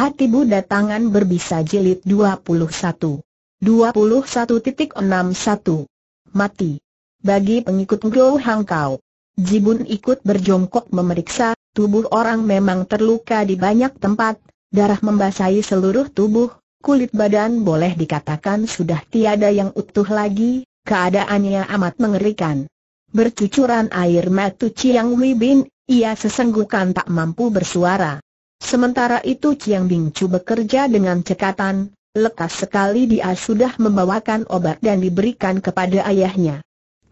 Hati Buddha Tangan Berbisa Jilid 21 21.61 Mati Bagi pengikut Go Hang Kau Jibun ikut berjongkok memeriksa, tubuh orang memang terluka di banyak tempat, darah membasahi seluruh tubuh, kulit badan boleh dikatakan sudah tiada yang utuh lagi, keadaannya amat mengerikan. Bercucuran air mata Chiang Wibin, ia sesenggukan tak mampu bersuara. Sementara itu Chiang Bing Chu bekerja dengan cekatan, lekas sekali dia sudah membawakan obat dan diberikan kepada ayahnya.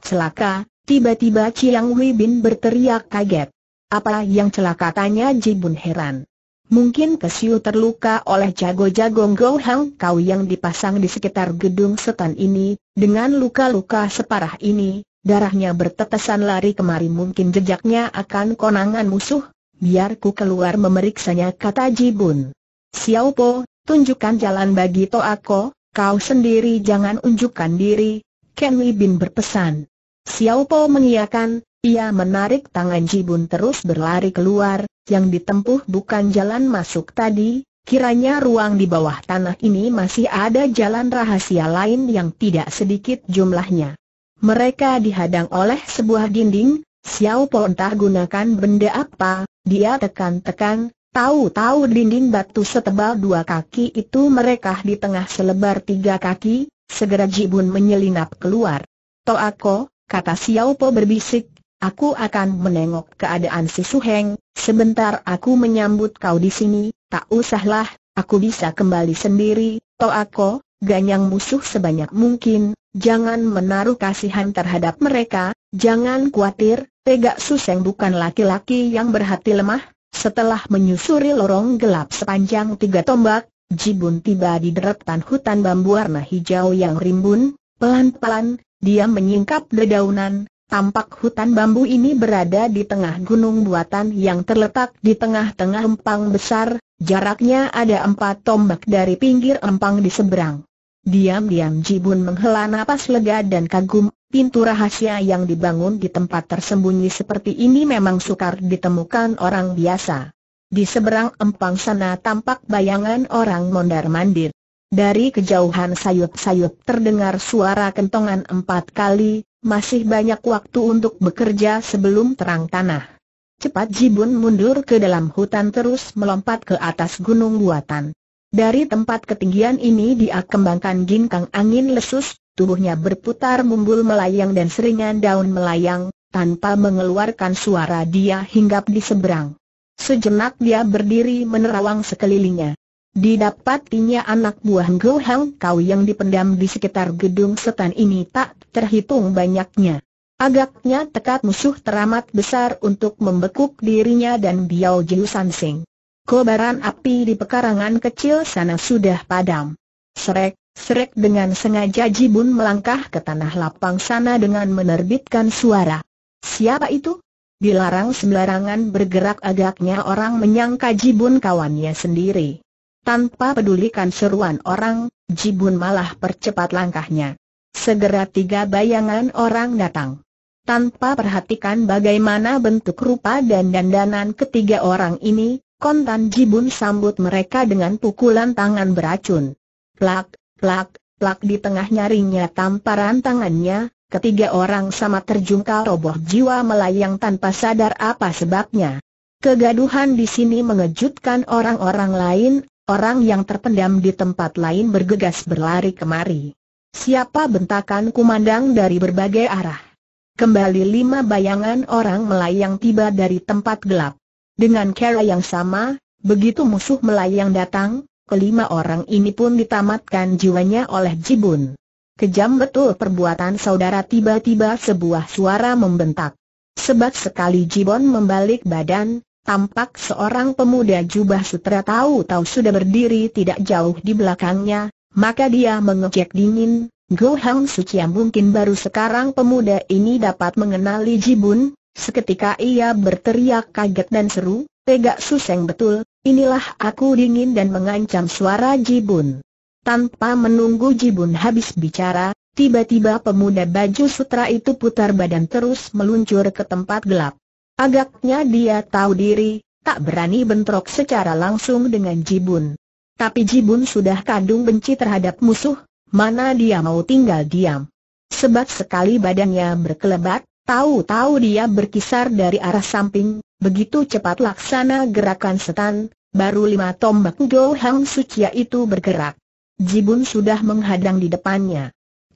Celaka, tiba-tiba Chiang Wei Bin berteriak kaget. Apa yang celaka tanya Jibun heran. Mungkin Kesiu terluka oleh jago-jago Go Hang Kau yang dipasang di sekitar gedung setan ini, dengan luka-luka separah ini, darahnya bertetesan lari kemari mungkin jejaknya akan konangan musuh, Biar ku keluar memeriksanya kata Jibun. Xiao Po, tunjukkan jalan bagi Toako, kau sendiri jangan unjukkan diri, Ken Li Bin berpesan. Xiao Po mengiyakan, ia menarik tangan Jibun terus berlari keluar, yang ditempuh bukan jalan masuk tadi, Kiranya ruang di bawah tanah ini masih ada jalan rahasia lain yang tidak sedikit jumlahnya. Mereka dihadang oleh sebuah dinding, Xiao Po entah gunakan benda apa, dia tekan-tekan, tahu-tahu dinding batu setebal dua kaki itu mereka di tengah selebar tiga kaki, segera Jibun menyelinap keluar. Toako, kata Xiao Po berbisik, aku akan menengok keadaan si Su Heng. sebentar aku menyambut kau di sini, tak usahlah, aku bisa kembali sendiri, Toako, ganyang musuh sebanyak mungkin, jangan menaruh kasihan terhadap mereka, jangan khawatir, Tegak suseng bukan laki-laki yang berhati lemah, setelah menyusuri lorong gelap sepanjang tiga tombak, Jibun tiba di deretan hutan bambu warna hijau yang rimbun, pelan-pelan, dia menyingkap dedaunan, Tampak hutan bambu ini berada di tengah gunung buatan yang terletak di tengah-tengah empang besar, jaraknya ada empat tombak dari pinggir empang di seberang. Diam-diam Jibun menghela napas lega dan kagum, Pintu rahasia yang dibangun di tempat tersembunyi seperti ini memang sukar ditemukan orang biasa. Di seberang empang sana tampak bayangan orang mondar-mandir. Dari kejauhan sayup-sayup terdengar suara kentongan empat kali, masih banyak waktu untuk bekerja sebelum terang tanah. Cepat Jibun mundur ke dalam hutan terus melompat ke atas gunung buatan. Dari tempat ketinggian ini dia kembangkan ginkang angin lesus, tubuhnya berputar mumbul melayang dan seringan daun melayang, tanpa mengeluarkan suara dia hinggap di seberang. Sejenak dia berdiri menerawang sekelilingnya. Didapatinya anak buah Ngo Hang Kau yang dipendam di sekitar gedung setan ini tak terhitung banyaknya. Agaknya tekad musuh teramat besar untuk membekuk dirinya dan Biao Jiu San Sing. Kobaran api di pekarangan kecil sana sudah padam. Serek, Srek dengan sengaja Jibun melangkah ke tanah lapang sana dengan menerbitkan suara. Siapa itu? Dilarang sembarangan bergerak agaknya orang menyangka Jibun kawannya sendiri. Tanpa pedulikan seruan orang, Jibun malah percepat langkahnya. Segera tiga bayangan orang datang. Tanpa perhatikan bagaimana bentuk rupa dan dandanan ketiga orang ini, kontan Jibun sambut mereka dengan pukulan tangan beracun. Plak, Plak, plak di tengah nyarinya tamparan tangannya, ketiga orang sama terjungkal roboh jiwa melayang tanpa sadar apa sebabnya. Kegaduhan di sini mengejutkan orang-orang lain, orang yang terpendam di tempat lain bergegas berlari kemari. Siapa bentakan kumandang dari berbagai arah. Kembali lima bayangan orang melayang tiba dari tempat gelap. Dengan cara yang sama, begitu musuh melayang datang, kelima orang ini pun ditamatkan jiwanya oleh Jibun. Kejam betul perbuatan saudara tiba-tiba sebuah suara membentak. Sebab sekali Jibun membalik badan, tampak seorang pemuda jubah sutra tahu-tahu sudah berdiri tidak jauh di belakangnya, maka dia mengejek dingin, Go Hang Sucia mungkin baru sekarang pemuda ini dapat mengenali Jibun, seketika ia berteriak kaget dan seru, tegak suseng betul, Inilah aku dingin dan mengancam suara Jibun. Tanpa menunggu Jibun habis bicara, tiba-tiba pemuda baju sutra itu putar badan terus meluncur ke tempat gelap. Agaknya dia tahu diri, tak berani bentrok secara langsung dengan Jibun. Tapi Jibun sudah kandung benci terhadap musuh, mana dia mau tinggal diam. Sebab sekali badannya berkelebat, tahu-tahu dia berkisar dari arah samping, begitu cepat laksana gerakan setan, Baru lima tombak Go Hang Suciya itu bergerak. Jibun sudah menghadang di depannya.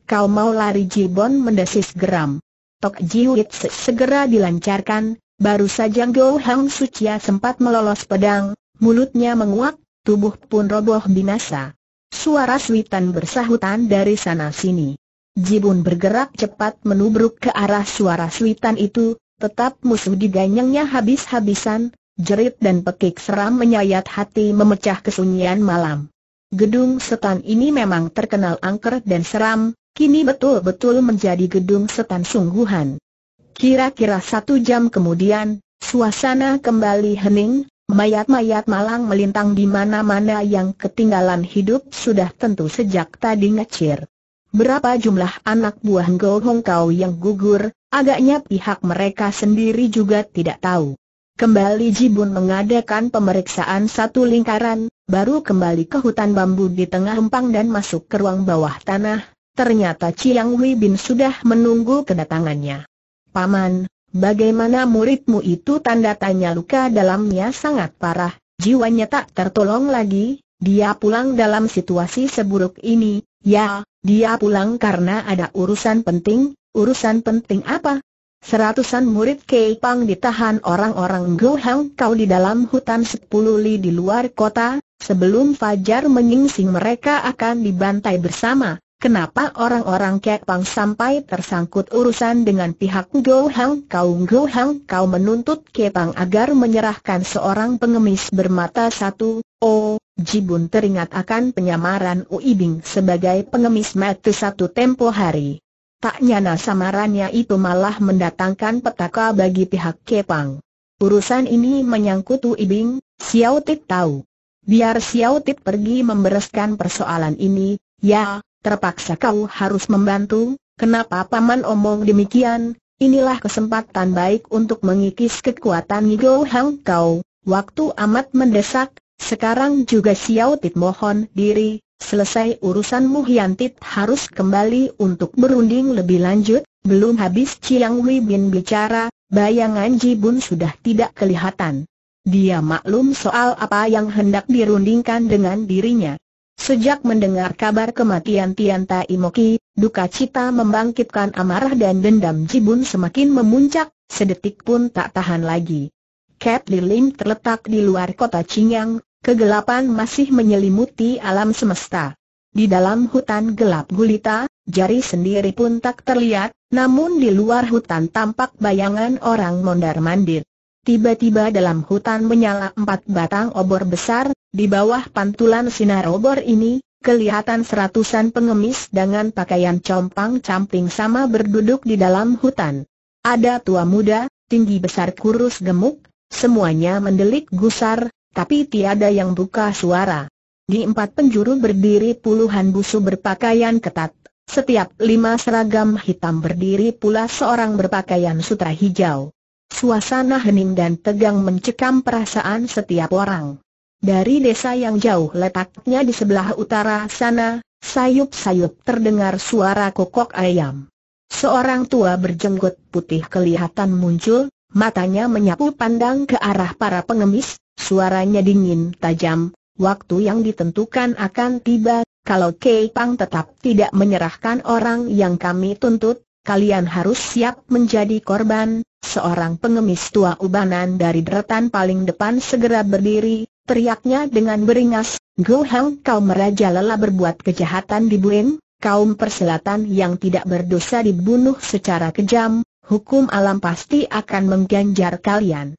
Kau mau lari Jibon mendesis geram. Tok Jiwit segera dilancarkan, baru saja Go Hang Suciya sempat melolos pedang, mulutnya menguak, tubuh pun roboh binasa. Suara suitan bersahutan dari sana-sini. Jibun bergerak cepat menubruk ke arah suara suitan itu, tetap musuh diganyangnya habis-habisan, Jerit dan pekik seram menyayat hati memecah kesunyian malam. Gedung setan ini memang terkenal angker dan seram, kini betul-betul menjadi gedung setan sungguhan. Kira-kira satu jam kemudian, suasana kembali hening, mayat-mayat malang melintang di mana-mana yang ketinggalan hidup sudah tentu sejak tadi ngecir. Berapa jumlah anak buah Ngo Hong Kau yang gugur, agaknya pihak mereka sendiri juga tidak tahu. Kembali Jibun mengadakan pemeriksaan satu lingkaran, baru kembali ke hutan bambu di tengah empang dan masuk ke ruang bawah tanah. Ternyata Chiang Wei Bin sudah menunggu kedatangannya. Paman, bagaimana muridmu itu tanda tanya luka dalamnya sangat parah, jiwanya tak tertolong lagi, dia pulang dalam situasi seburuk ini, ya, dia pulang karena ada urusan penting, urusan penting apa? Seratusan murid Kei Pang ditahan orang-orang Gohang Kau di dalam hutan sepuluh li di luar kota, sebelum Fajar menyingsing mereka akan dibantai bersama. Kenapa orang-orang Kei Pang sampai tersangkut urusan dengan pihak Gohang Kau? Gohang Kau menuntut Kei Pang agar menyerahkan seorang pengemis bermata satu, oh, Jibun teringat akan penyamaran Uibing sebagai pengemis mati satu tempo hari. Tak nyana samarannya itu malah mendatangkan petaka bagi pihak Kepang. Urusan ini menyangkut Tu Ibing, Xiao Tit tahu. Biar Xiao Tit pergi membereskan persoalan ini, ya, terpaksa kau harus membantu, kenapa Paman omong demikian, inilah kesempatan baik untuk mengikis kekuatan Ngigo Hang Kau. Waktu amat mendesak, sekarang juga Xiao Tit mohon diri, selesai urusan Hiantit harus kembali untuk berunding lebih lanjut, belum habis Chiang Wei Bin bicara, bayangan Ji Bun sudah tidak kelihatan. Dia maklum soal apa yang hendak dirundingkan dengan dirinya. Sejak mendengar kabar kematian Tian Tai Moki, duka cita membangkitkan amarah dan dendam Jibun semakin memuncak, sedetik pun tak tahan lagi. Cat Liling terletak di luar kota Chingyang, Kegelapan masih menyelimuti alam semesta. Di dalam hutan gelap gulita, jari sendiri pun tak terlihat, namun di luar hutan tampak bayangan orang mondar-mandir. Tiba-tiba dalam hutan menyala empat batang obor besar, di bawah pantulan sinar obor ini, kelihatan seratusan pengemis dengan pakaian compang-camping sama berduduk di dalam hutan. Ada tua muda, tinggi besar kurus gemuk, semuanya mendelik gusar, tapi tiada yang buka suara. Di empat penjuru berdiri puluhan busu berpakaian ketat, setiap lima seragam hitam berdiri pula seorang berpakaian sutra hijau. Suasana hening dan tegang mencekam perasaan setiap orang. Dari desa yang jauh letaknya di sebelah utara sana, sayup-sayup terdengar suara kokok ayam. Seorang tua berjenggot putih kelihatan muncul, matanya menyapu pandang ke arah para pengemis, Suaranya dingin tajam, waktu yang ditentukan akan tiba, kalau Kei Pang tetap tidak menyerahkan orang yang kami tuntut, kalian harus siap menjadi korban. Seorang pengemis tua ubanan dari deretan paling depan segera berdiri, teriaknya dengan beringas, Go Hang kau merajalela berbuat kejahatan di Buen, kaum perselatan yang tidak berdosa dibunuh secara kejam, hukum alam pasti akan mengganjar kalian.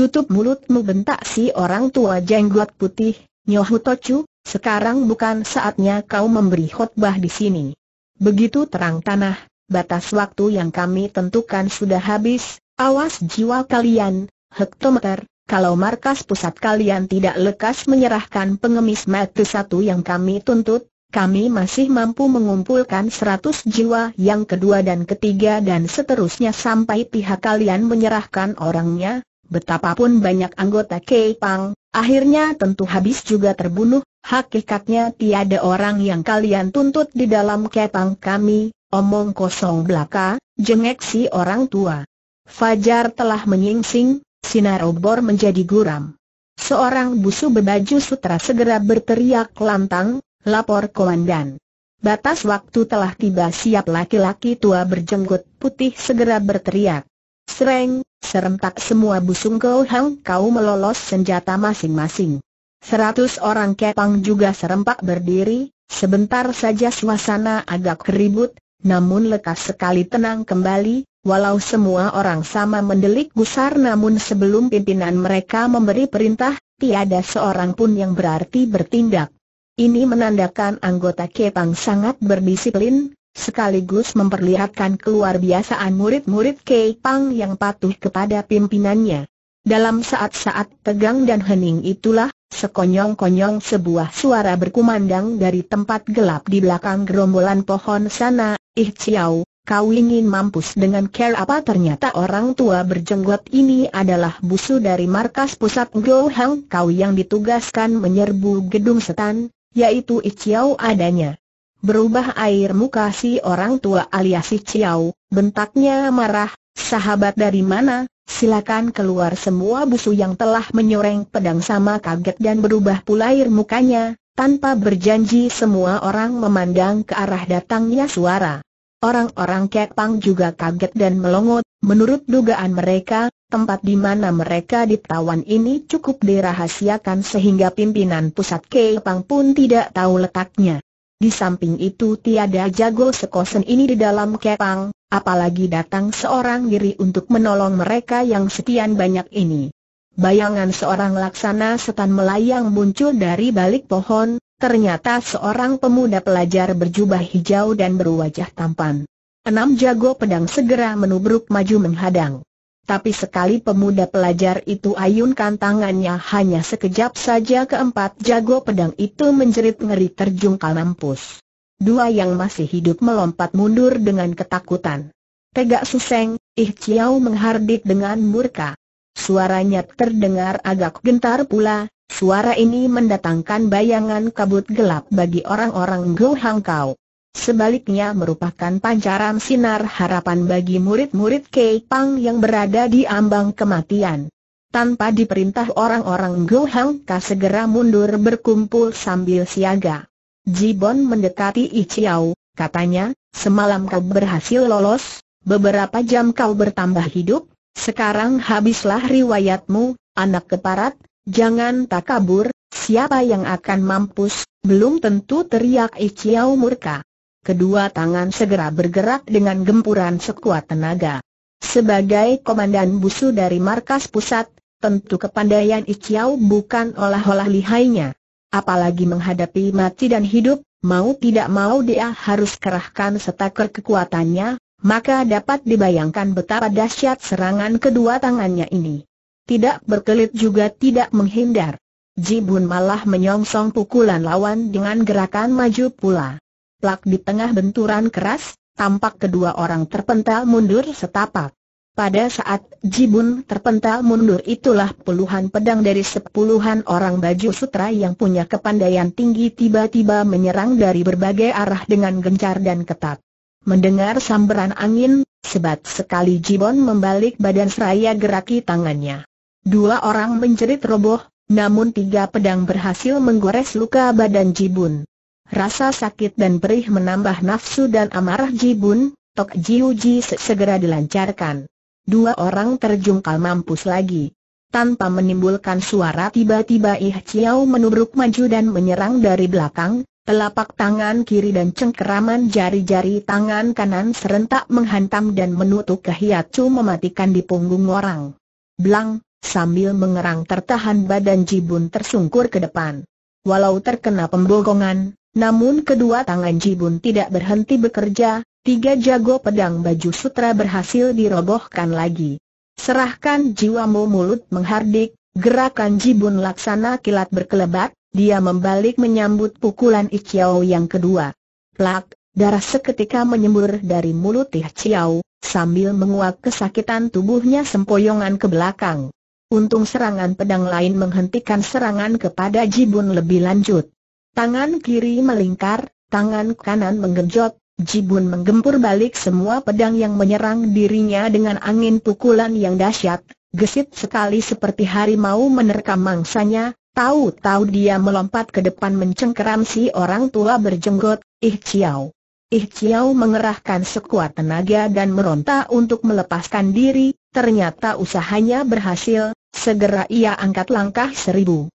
Tutup mulutmu bentak si orang tua jenggot putih, Nyohu Tocu, sekarang bukan saatnya kau memberi khotbah di sini. Begitu terang tanah, batas waktu yang kami tentukan sudah habis, awas jiwa kalian, hektometer, kalau markas pusat kalian tidak lekas menyerahkan pengemis mati satu yang kami tuntut, kami masih mampu mengumpulkan 100 jiwa yang kedua dan ketiga dan seterusnya sampai pihak kalian menyerahkan orangnya, Betapapun banyak anggota Kepang, akhirnya tentu habis juga terbunuh, hakikatnya tiada orang yang kalian tuntut di dalam Kepang kami, omong kosong belaka, jengek si orang tua. Fajar telah menyingsing, sinar obor menjadi guram. Seorang busu berbaju sutra segera berteriak lantang, lapor komandan. Batas waktu telah tiba siap laki-laki tua berjenggot putih segera berteriak. Sereng, serentak semua busung kau hang kau melolos senjata masing-masing. Seratus orang kepang juga serempak berdiri, sebentar saja suasana agak keribut, namun lekas sekali tenang kembali, walau semua orang sama mendelik gusar namun sebelum pimpinan mereka memberi perintah, tiada seorang pun yang berarti bertindak. Ini menandakan anggota Kepang sangat berdisiplin, Sekaligus memperlihatkan keluar biasaan murid-murid Kei Pang yang patuh kepada pimpinannya. Dalam saat-saat tegang dan hening itulah, sekonyong-konyong sebuah suara berkumandang dari tempat gelap di belakang gerombolan pohon sana, Ih Ciao, kau ingin mampus dengan care apa ternyata orang tua berjenggot ini adalah busu dari markas pusat Go Hang kau yang ditugaskan menyerbu gedung setan, yaitu Ih Ciao adanya. Berubah air muka si orang tua alias si Ciao, bentaknya marah, sahabat dari mana, silakan keluar semua busu yang telah menyoreng pedang sama kaget dan berubah pula air mukanya, tanpa berjanji semua orang memandang ke arah datangnya suara. Orang-orang Kepang juga kaget dan melongot, menurut dugaan mereka, tempat di mana mereka ditawan ini cukup dirahasiakan sehingga pimpinan pusat Kepang pun tidak tahu letaknya. Di samping itu tiada jago sekosen ini di dalam kepang, apalagi datang seorang diri untuk menolong mereka yang sekian banyak ini. Bayangan seorang laksana setan melayang muncul dari balik pohon, ternyata seorang pemuda pelajar berjubah hijau dan berwajah tampan. Enam jago pedang segera menubruk maju menghadang tapi sekali pemuda pelajar itu ayunkan tangannya hanya sekejap saja keempat jago pedang itu menjerit ngeri terjungkal mampus. Dua yang masih hidup melompat mundur dengan ketakutan. Tegak Suseng, Ih Chiao menghardik dengan murka. Suaranya terdengar agak gentar pula, suara ini mendatangkan bayangan kabut gelap bagi orang-orang Go Hangkau. Sebaliknya merupakan pancaran sinar harapan bagi murid-murid Kei Pang yang berada di ambang kematian. Tanpa diperintah orang-orang Gohang Ka segera mundur berkumpul sambil siaga. Jibon mendekati Ichiao, katanya, semalam kau berhasil lolos, beberapa jam kau bertambah hidup, sekarang habislah riwayatmu, anak keparat, jangan tak kabur, siapa yang akan mampus, belum tentu teriak Ichiao murka kedua tangan segera bergerak dengan gempuran sekuat tenaga. Sebagai komandan busu dari markas pusat, tentu kepandaian Iciau bukan olah-olah lihainya. Apalagi menghadapi mati dan hidup, mau tidak mau dia harus kerahkan setaker kekuatannya, maka dapat dibayangkan betapa dahsyat serangan kedua tangannya ini. Tidak berkelit juga tidak menghindar. Jibun malah menyongsong pukulan lawan dengan gerakan maju pula. Plak di tengah benturan keras, tampak kedua orang terpental mundur setapak. Pada saat Jibun terpental mundur itulah puluhan pedang dari sepuluhan orang baju sutra yang punya kepandaian tinggi tiba-tiba menyerang dari berbagai arah dengan gencar dan ketat. Mendengar samberan angin, sebat sekali Jibon membalik badan seraya geraki tangannya. Dua orang menjerit roboh, namun tiga pedang berhasil menggores luka badan Jibun. Rasa sakit dan perih menambah nafsu dan amarah Jibun, Tok Jiu segera dilancarkan. Dua orang terjungkal mampus lagi. Tanpa menimbulkan suara tiba-tiba Ih Chiao menubruk maju dan menyerang dari belakang, telapak tangan kiri dan cengkeraman jari-jari tangan kanan serentak menghantam dan menutup ke mematikan di punggung orang. Blang, sambil mengerang tertahan badan Jibun tersungkur ke depan. Walau terkena pembogongan, namun kedua tangan Jibun tidak berhenti bekerja, tiga jago pedang baju sutra berhasil dirobohkan lagi. Serahkan jiwamu mulut menghardik, gerakan Jibun laksana kilat berkelebat, dia membalik menyambut pukulan Ichiao yang kedua. Plak, darah seketika menyembur dari mulut Ichiao, sambil menguak kesakitan tubuhnya sempoyongan ke belakang. Untung serangan pedang lain menghentikan serangan kepada Jibun lebih lanjut. Tangan kiri melingkar, tangan kanan menggenjot, Jibun menggempur balik semua pedang yang menyerang dirinya dengan angin pukulan yang dahsyat, gesit sekali seperti harimau menerkam mangsanya, tahu-tahu dia melompat ke depan mencengkeram si orang tua berjenggot, Ih Chiao. Ih Chiao mengerahkan sekuat tenaga dan meronta untuk melepaskan diri, ternyata usahanya berhasil, segera ia angkat langkah seribu.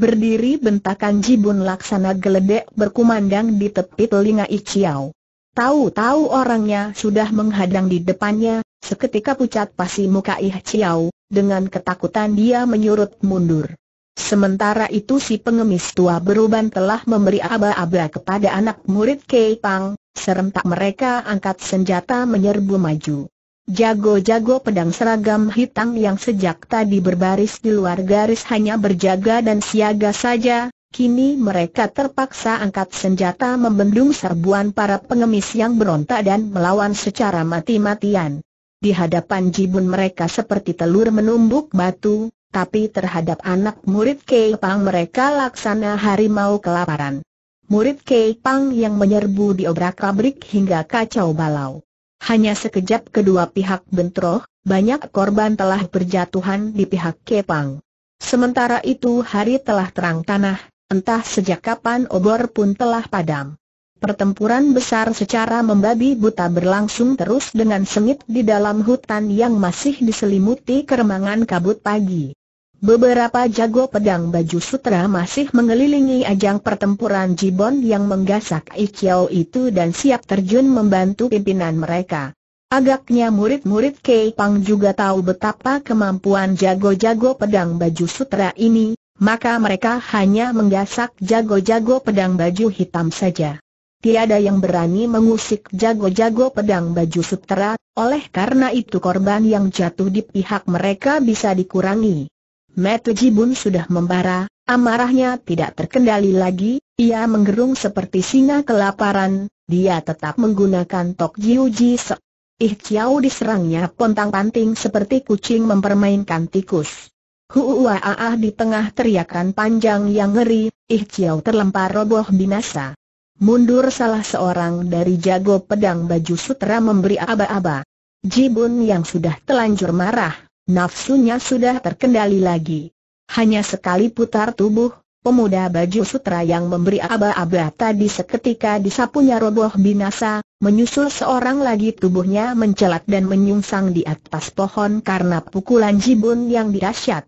Berdiri bentakan jibun laksana geledek berkumandang di tepi telinga Iciao. Tahu-tahu orangnya sudah menghadang di depannya, seketika pucat pasi muka Iciao, dengan ketakutan dia menyurut mundur. Sementara itu si pengemis tua beruban telah memberi aba-aba kepada anak murid Kei Pang, serentak mereka angkat senjata menyerbu maju. Jago-jago pedang seragam hitam yang sejak tadi berbaris di luar garis hanya berjaga dan siaga saja, kini mereka terpaksa angkat senjata membendung serbuan para pengemis yang berontak dan melawan secara mati-matian. Di hadapan jibun mereka seperti telur menumbuk batu, tapi terhadap anak murid Kei mereka laksana harimau kelaparan. Murid Kei yang menyerbu diobrak-abrik hingga kacau balau. Hanya sekejap kedua pihak bentroh, banyak korban telah berjatuhan di pihak Kepang. Sementara itu hari telah terang tanah, entah sejak kapan obor pun telah padam. Pertempuran besar secara membabi buta berlangsung terus dengan sengit di dalam hutan yang masih diselimuti keremangan kabut pagi. Beberapa jago pedang baju sutra masih mengelilingi ajang pertempuran Jibon yang menggasak Ikiao itu dan siap terjun membantu pimpinan mereka. Agaknya murid-murid Kei Pang juga tahu betapa kemampuan jago-jago pedang baju sutra ini, maka mereka hanya menggasak jago-jago pedang baju hitam saja. Tiada yang berani mengusik jago-jago pedang baju sutra, oleh karena itu korban yang jatuh di pihak mereka bisa dikurangi. Metu Jibun sudah membara, amarahnya tidak terkendali lagi, ia menggerung seperti singa kelaparan, dia tetap menggunakan tok jiu ji se. Ih Chiao diserangnya pontang-panting seperti kucing mempermainkan tikus. Huuaaah di tengah teriakan panjang yang ngeri, Ih Chiao terlempar roboh binasa. Mundur salah seorang dari jago pedang baju sutra memberi aba-aba. Jibun yang sudah telanjur marah, nafsunya sudah terkendali lagi. Hanya sekali putar tubuh, pemuda baju sutra yang memberi aba-aba tadi seketika disapunya roboh binasa, menyusul seorang lagi tubuhnya mencelat dan menyungsang di atas pohon karena pukulan jibun yang dirasyat.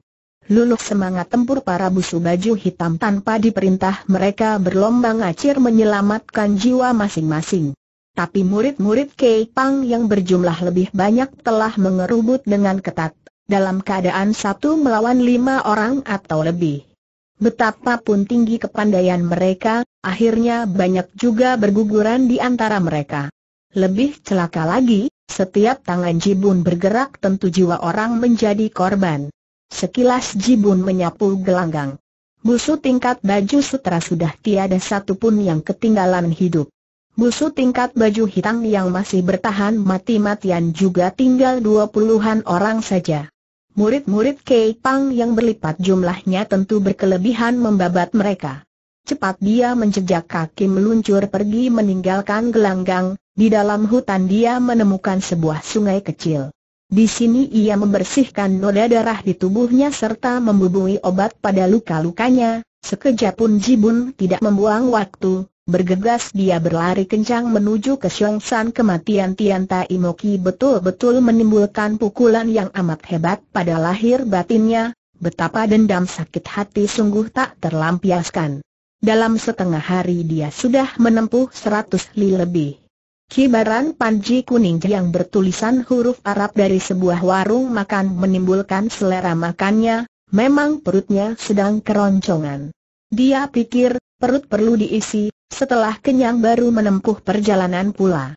Luluh semangat tempur para busu baju hitam tanpa diperintah mereka berlomba ngacir menyelamatkan jiwa masing-masing. Tapi murid-murid Kei Pang yang berjumlah lebih banyak telah mengerubut dengan ketat dalam keadaan satu melawan lima orang atau lebih. Betapapun tinggi kepandaian mereka, akhirnya banyak juga berguguran di antara mereka. Lebih celaka lagi, setiap tangan Jibun bergerak tentu jiwa orang menjadi korban. Sekilas Jibun menyapu gelanggang. Busu tingkat baju sutra sudah tiada satu pun yang ketinggalan hidup. Busu tingkat baju hitam yang masih bertahan mati-matian juga tinggal dua puluhan orang saja. Murid-murid Kei Pang yang berlipat jumlahnya tentu berkelebihan membabat mereka. Cepat dia menjejak kaki meluncur pergi meninggalkan gelanggang, di dalam hutan dia menemukan sebuah sungai kecil. Di sini ia membersihkan noda darah di tubuhnya serta membubui obat pada luka-lukanya, sekejap pun Jibun tidak membuang waktu, Bergegas dia berlari kencang menuju ke Xiongshan kematian Tian Tai Moki betul-betul menimbulkan pukulan yang amat hebat pada lahir batinnya, betapa dendam sakit hati sungguh tak terlampiaskan. Dalam setengah hari dia sudah menempuh seratus li lebih. Kibaran panji kuning yang bertulisan huruf Arab dari sebuah warung makan menimbulkan selera makannya, memang perutnya sedang keroncongan. Dia pikir, perut perlu diisi, setelah kenyang baru menempuh perjalanan pula.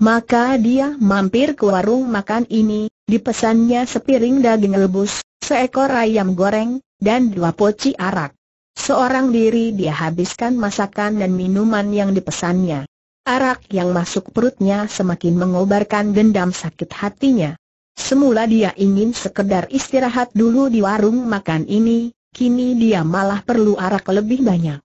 Maka dia mampir ke warung makan ini, dipesannya sepiring daging rebus, seekor ayam goreng, dan dua poci arak. Seorang diri dia habiskan masakan dan minuman yang dipesannya. Arak yang masuk perutnya semakin mengobarkan dendam sakit hatinya. Semula dia ingin sekedar istirahat dulu di warung makan ini, kini dia malah perlu arak lebih banyak.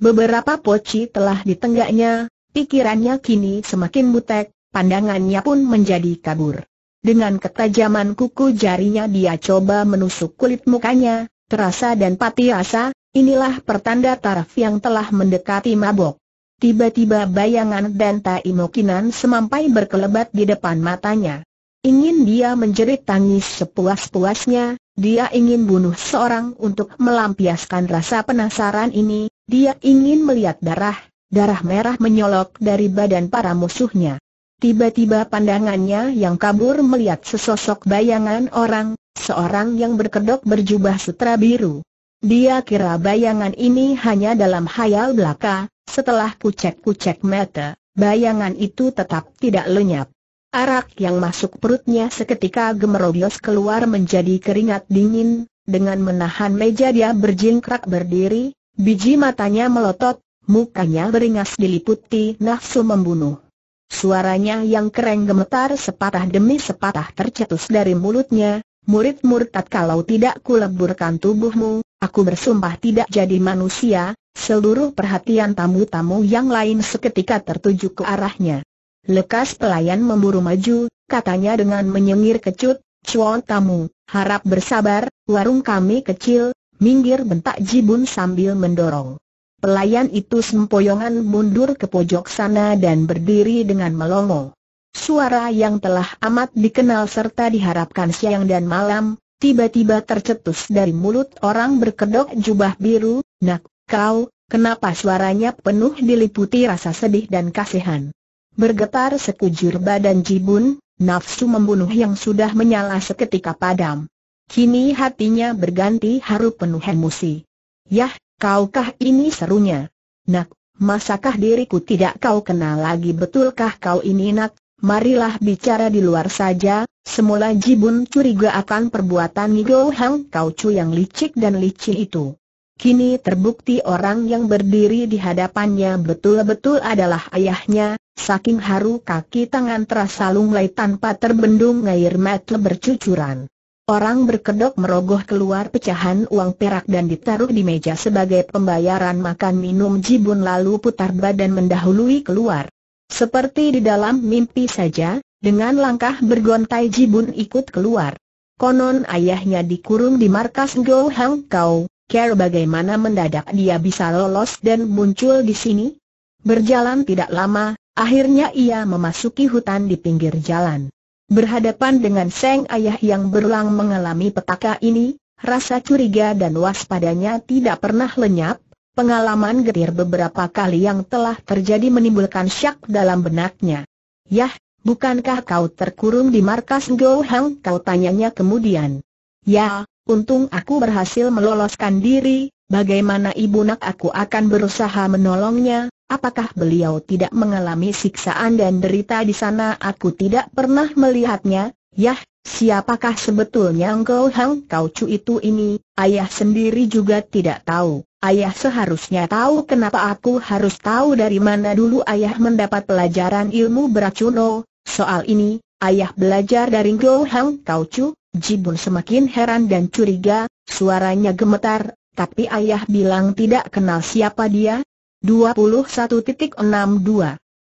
Beberapa poci telah ditenggaknya, pikirannya kini semakin butek, pandangannya pun menjadi kabur. Dengan ketajaman kuku jarinya dia coba menusuk kulit mukanya, terasa dan pati rasa, inilah pertanda taraf yang telah mendekati mabok. Tiba-tiba bayangan dan taimokinan semampai berkelebat di depan matanya. Ingin dia menjerit tangis sepuas-puasnya, dia ingin bunuh seorang untuk melampiaskan rasa penasaran ini, dia ingin melihat darah, darah merah menyolok dari badan para musuhnya. Tiba-tiba pandangannya yang kabur melihat sesosok bayangan orang, seorang yang berkedok berjubah sutra biru. Dia kira bayangan ini hanya dalam hayal belaka, setelah kucek-kucek mata, bayangan itu tetap tidak lenyap. Arak yang masuk perutnya seketika gemerobios keluar menjadi keringat dingin, dengan menahan meja dia berjingkrak berdiri, Biji matanya melotot, mukanya beringas diliputi nafsu membunuh. Suaranya yang keren gemetar sepatah demi sepatah tercetus dari mulutnya, murid murtad kalau tidak kuleburkan tubuhmu, aku bersumpah tidak jadi manusia, seluruh perhatian tamu-tamu yang lain seketika tertuju ke arahnya. Lekas pelayan memburu maju, katanya dengan menyengir kecut, Cuan tamu, harap bersabar, warung kami kecil, minggir bentak Jibun sambil mendorong. Pelayan itu sempoyongan mundur ke pojok sana dan berdiri dengan melongo. Suara yang telah amat dikenal serta diharapkan siang dan malam, tiba-tiba tercetus dari mulut orang berkedok jubah biru, Nak, kau, kenapa suaranya penuh diliputi rasa sedih dan kasihan. Bergetar sekujur badan Jibun, nafsu membunuh yang sudah menyala seketika padam. Kini hatinya berganti haru penuh emosi. Yah, kaukah ini serunya? Nak, masakah diriku tidak kau kenal lagi betulkah kau ini nak? Marilah bicara di luar saja, semula Jibun curiga akan perbuatan Ngo Hang Kau Chu yang licik dan licin itu. Kini terbukti orang yang berdiri di hadapannya betul-betul adalah ayahnya, saking haru kaki tangan terasa lunglai tanpa terbendung air mata bercucuran. Orang berkedok merogoh keluar pecahan uang perak dan ditaruh di meja sebagai pembayaran makan minum jibun lalu putar badan mendahului keluar. Seperti di dalam mimpi saja, dengan langkah bergontai jibun ikut keluar. Konon ayahnya dikurung di markas Go Hang Kau, care bagaimana mendadak dia bisa lolos dan muncul di sini? Berjalan tidak lama, akhirnya ia memasuki hutan di pinggir jalan. Berhadapan dengan Seng Ayah yang berulang mengalami petaka ini, rasa curiga dan waspadanya tidak pernah lenyap, pengalaman getir beberapa kali yang telah terjadi menimbulkan syak dalam benaknya. Yah, bukankah kau terkurung di markas Gohang? Kau tanyanya kemudian. Ya, untung aku berhasil meloloskan diri, bagaimana ibu nak aku akan berusaha menolongnya, Apakah beliau tidak mengalami siksaan dan derita di sana? Aku tidak pernah melihatnya. Yah, siapakah sebetulnya engkau Hang Kau Chu itu ini? Ayah sendiri juga tidak tahu. Ayah seharusnya tahu kenapa aku harus tahu dari mana dulu ayah mendapat pelajaran ilmu beracuno. Soal ini, ayah belajar dari Hang Kau Chu. Jibun semakin heran dan curiga, suaranya gemetar, tapi ayah bilang tidak kenal siapa dia, 21.62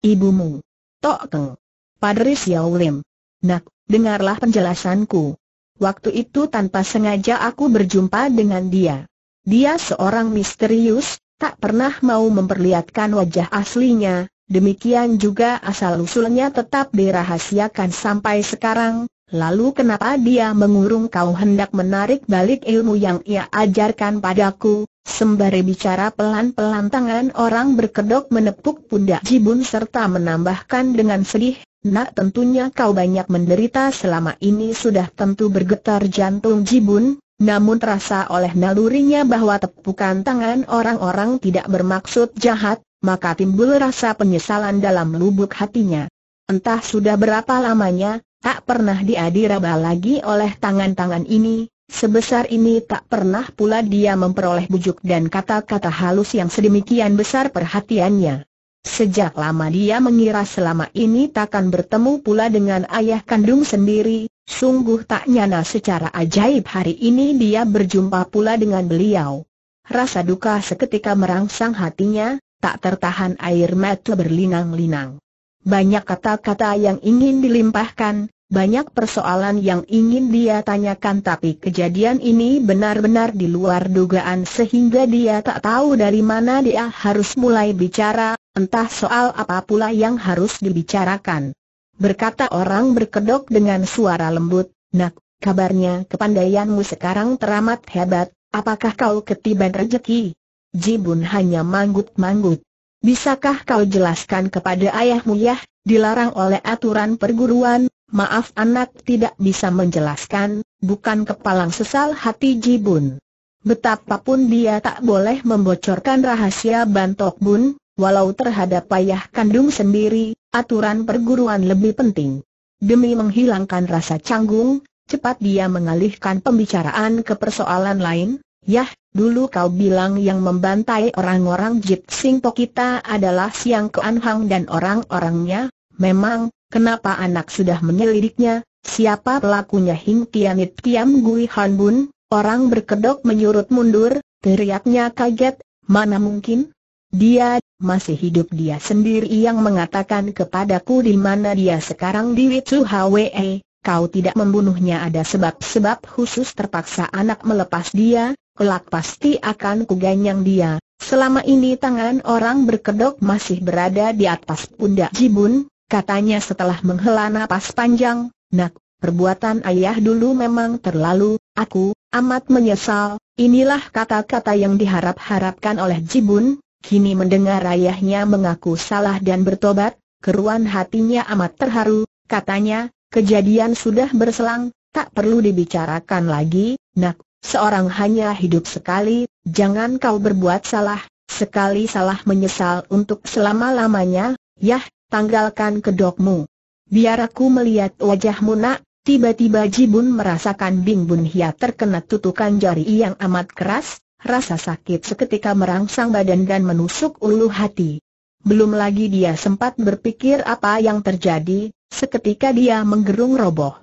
Ibumu Tok Teng Padri Xiao Lim Nak, dengarlah penjelasanku Waktu itu tanpa sengaja aku berjumpa dengan dia Dia seorang misterius, tak pernah mau memperlihatkan wajah aslinya Demikian juga asal-usulnya tetap dirahasiakan sampai sekarang Lalu kenapa dia mengurung kau hendak menarik balik ilmu yang ia ajarkan padaku? Sembari bicara pelan-pelan tangan orang berkedok menepuk pundak Jibun serta menambahkan dengan sedih, Nak tentunya kau banyak menderita selama ini sudah tentu bergetar jantung Jibun, namun terasa oleh nalurinya bahwa tepukan tangan orang-orang tidak bermaksud jahat, maka timbul rasa penyesalan dalam lubuk hatinya. Entah sudah berapa lamanya, tak pernah diadiraba lagi oleh tangan-tangan ini, Sebesar ini tak pernah pula dia memperoleh bujuk dan kata-kata halus yang sedemikian besar perhatiannya. Sejak lama dia mengira selama ini takkan bertemu pula dengan ayah kandung sendiri, sungguh tak nyana secara ajaib hari ini dia berjumpa pula dengan beliau. Rasa duka seketika merangsang hatinya, tak tertahan air mata berlinang-linang. Banyak kata-kata yang ingin dilimpahkan, banyak persoalan yang ingin dia tanyakan tapi kejadian ini benar-benar di luar dugaan sehingga dia tak tahu dari mana dia harus mulai bicara, entah soal apa pula yang harus dibicarakan. Berkata orang berkedok dengan suara lembut, Nak, kabarnya kepandaianmu sekarang teramat hebat, apakah kau ketiban rejeki? Jibun hanya manggut-manggut. Bisakah kau jelaskan kepada ayahmu ya? dilarang oleh aturan perguruan, maaf anak tidak bisa menjelaskan, bukan kepalang sesal hati Jibun. Betapapun dia tak boleh membocorkan rahasia Bantok Bun, walau terhadap ayah kandung sendiri, aturan perguruan lebih penting. Demi menghilangkan rasa canggung, cepat dia mengalihkan pembicaraan ke persoalan lain, Yah, dulu kau bilang yang membantai orang-orang Jip Sing kita adalah Siang Kuan Hang dan orang-orangnya, memang, Kenapa anak sudah menyelidiknya? Siapa pelakunya Hing Tianit Tiam Gui Han Bun? Orang berkedok menyurut mundur, teriaknya kaget, mana mungkin? Dia, masih hidup dia sendiri yang mengatakan kepadaku di mana dia sekarang di Witsu Hwe, kau tidak membunuhnya ada sebab-sebab khusus terpaksa anak melepas dia, kelak pasti akan kuganyang dia. Selama ini tangan orang berkedok masih berada di atas pundak Jibun, katanya setelah menghela napas panjang, nak, perbuatan ayah dulu memang terlalu, aku, amat menyesal, inilah kata-kata yang diharap-harapkan oleh Jibun, kini mendengar ayahnya mengaku salah dan bertobat, keruan hatinya amat terharu, katanya, kejadian sudah berselang, tak perlu dibicarakan lagi, nak, seorang hanya hidup sekali, jangan kau berbuat salah, sekali salah menyesal untuk selama-lamanya, yah, tanggalkan kedokmu. Biar aku melihat wajahmu nak, tiba-tiba Jibun merasakan Bing Bun Hia terkena tutukan jari yang amat keras, rasa sakit seketika merangsang badan dan menusuk ulu hati. Belum lagi dia sempat berpikir apa yang terjadi, seketika dia menggerung roboh.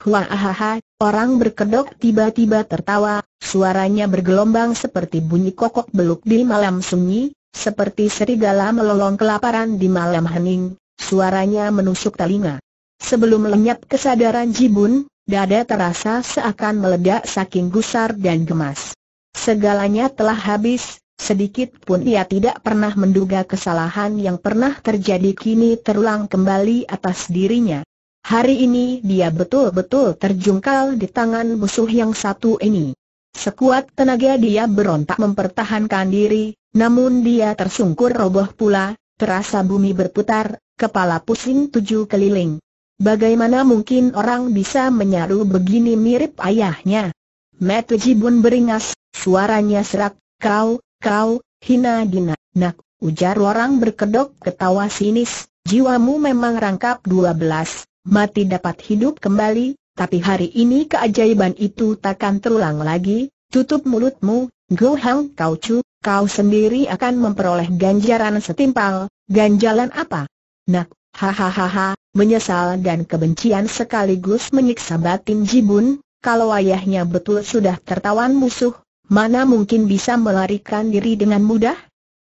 Huahaha, orang berkedok tiba-tiba tertawa, suaranya bergelombang seperti bunyi kokok beluk di malam sunyi, seperti serigala melolong kelaparan di malam hening, suaranya menusuk telinga. Sebelum lenyap kesadaran Jibun, dada terasa seakan meledak saking gusar dan gemas. Segalanya telah habis, sedikit pun ia tidak pernah menduga kesalahan yang pernah terjadi kini terulang kembali atas dirinya. Hari ini dia betul-betul terjungkal di tangan musuh yang satu ini. Sekuat tenaga dia berontak mempertahankan diri, namun dia tersungkur roboh pula, terasa bumi berputar, kepala pusing tujuh keliling. Bagaimana mungkin orang bisa menyaru begini mirip ayahnya? Metu Jibun beringas, suaranya serak, kau, kau, hina dina, nak, ujar orang berkedok ketawa sinis, jiwamu memang rangkap dua belas, mati dapat hidup kembali, tapi hari ini keajaiban itu takkan terulang lagi, tutup mulutmu, Go Hang Kau Chu, kau sendiri akan memperoleh ganjaran setimpal, ganjalan apa? Nak, hahaha, menyesal dan kebencian sekaligus menyiksa batin Jibun, kalau ayahnya betul sudah tertawan musuh, mana mungkin bisa melarikan diri dengan mudah?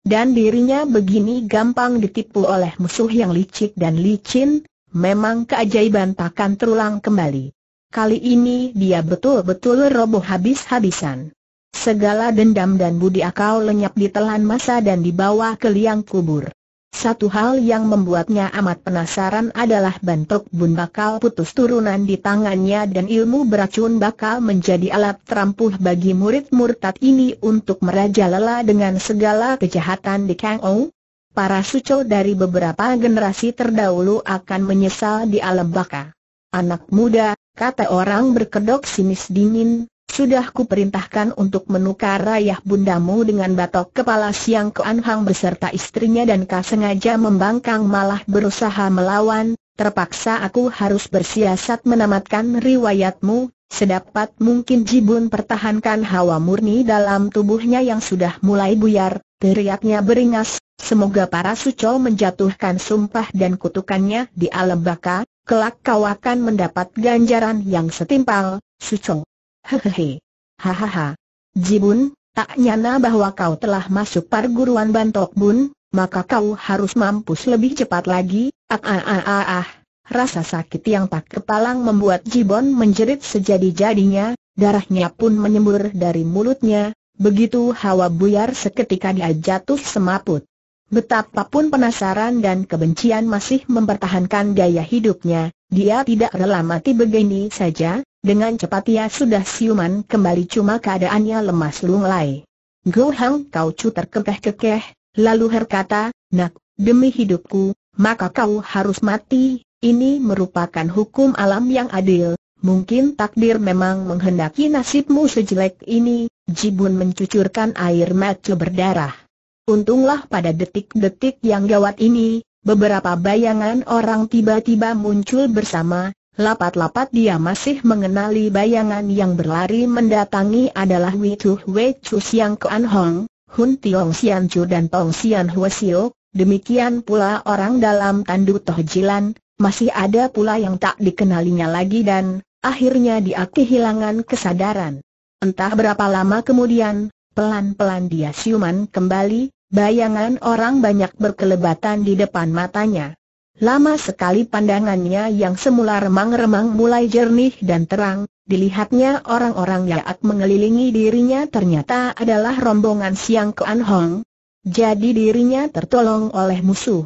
Dan dirinya begini gampang ditipu oleh musuh yang licik dan licin, memang keajaiban takkan terulang kembali. Kali ini dia betul-betul roboh habis-habisan. Segala dendam dan budi akal lenyap di telan masa dan dibawa ke liang kubur. Satu hal yang membuatnya amat penasaran adalah bentuk bun bakal putus turunan di tangannya dan ilmu beracun bakal menjadi alat terampuh bagi murid murtad ini untuk merajalela dengan segala kejahatan di Kang Ou. Para suco dari beberapa generasi terdahulu akan menyesal di alam baka. Anak muda, kata orang berkedok sinis dingin, sudah kuperintahkan untuk menukar rayah bundamu dengan batok kepala Siang keanhang Anhang beserta istrinya dan kau sengaja membangkang malah berusaha melawan, terpaksa aku harus bersiasat menamatkan riwayatmu, sedapat mungkin Jibun pertahankan hawa murni dalam tubuhnya yang sudah mulai buyar, teriaknya beringas, semoga para suco menjatuhkan sumpah dan kutukannya di alam baka, kelak kau akan mendapat ganjaran yang setimpal, Sucong. Hehehe. Hahaha. Jibun, tak nyana bahwa kau telah masuk perguruan Bantok Bun, maka kau harus mampus lebih cepat lagi, ah ah ah ah ah. Rasa sakit yang tak kepalang membuat Jibun menjerit sejadi-jadinya, darahnya pun menyembur dari mulutnya, begitu hawa buyar seketika dia jatuh semaput. Betapapun penasaran dan kebencian masih mempertahankan gaya hidupnya, dia tidak rela mati begini saja, dengan cepat ia sudah siuman kembali cuma keadaannya lemas lunglai. Go Hang Kau cu terkekeh-kekeh, lalu berkata, Nak, demi hidupku, maka kau harus mati, ini merupakan hukum alam yang adil, mungkin takdir memang menghendaki nasibmu sejelek ini, Jibun mencucurkan air mata berdarah. Untunglah pada detik-detik yang gawat ini, beberapa bayangan orang tiba-tiba muncul bersama, lapat-lapat dia masih mengenali bayangan yang berlari mendatangi adalah Wituh Chu Siang Kuan Hong, Hun Tiong Xian Chu dan Tong Xian Hua Xiu. demikian pula orang dalam tandu Toh Jilan, masih ada pula yang tak dikenalinya lagi dan, akhirnya dia kehilangan kesadaran. Entah berapa lama kemudian, pelan-pelan dia siuman kembali, Bayangan orang banyak berkelebatan di depan matanya. Lama sekali pandangannya yang semula remang-remang mulai jernih dan terang, dilihatnya orang-orang yaak mengelilingi dirinya ternyata adalah rombongan Siang ke Hong. Jadi dirinya tertolong oleh musuh.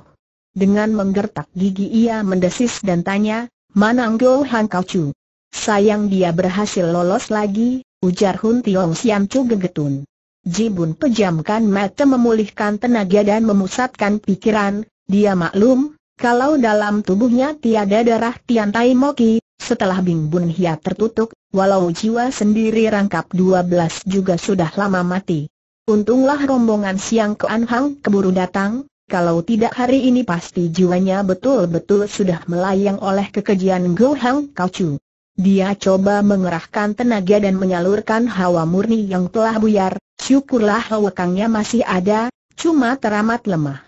Dengan menggertak gigi ia mendesis dan tanya, mana Go Han Kau Chu. Sayang dia berhasil lolos lagi, ujar Hun Tiong Siam Chu gegetun. Jibun pejamkan mata memulihkan tenaga dan memusatkan pikiran, dia maklum, kalau dalam tubuhnya tiada darah Tian Tai Moki, setelah Bing Bun Hia tertutup, walau jiwa sendiri rangkap 12 juga sudah lama mati. Untunglah rombongan siang ke Anhang keburu datang, kalau tidak hari ini pasti jiwanya betul-betul sudah melayang oleh kekejian Gohang kauchu. Dia coba mengerahkan tenaga dan menyalurkan hawa murni yang telah buyar, Syukurlah hawakangnya masih ada, cuma teramat lemah.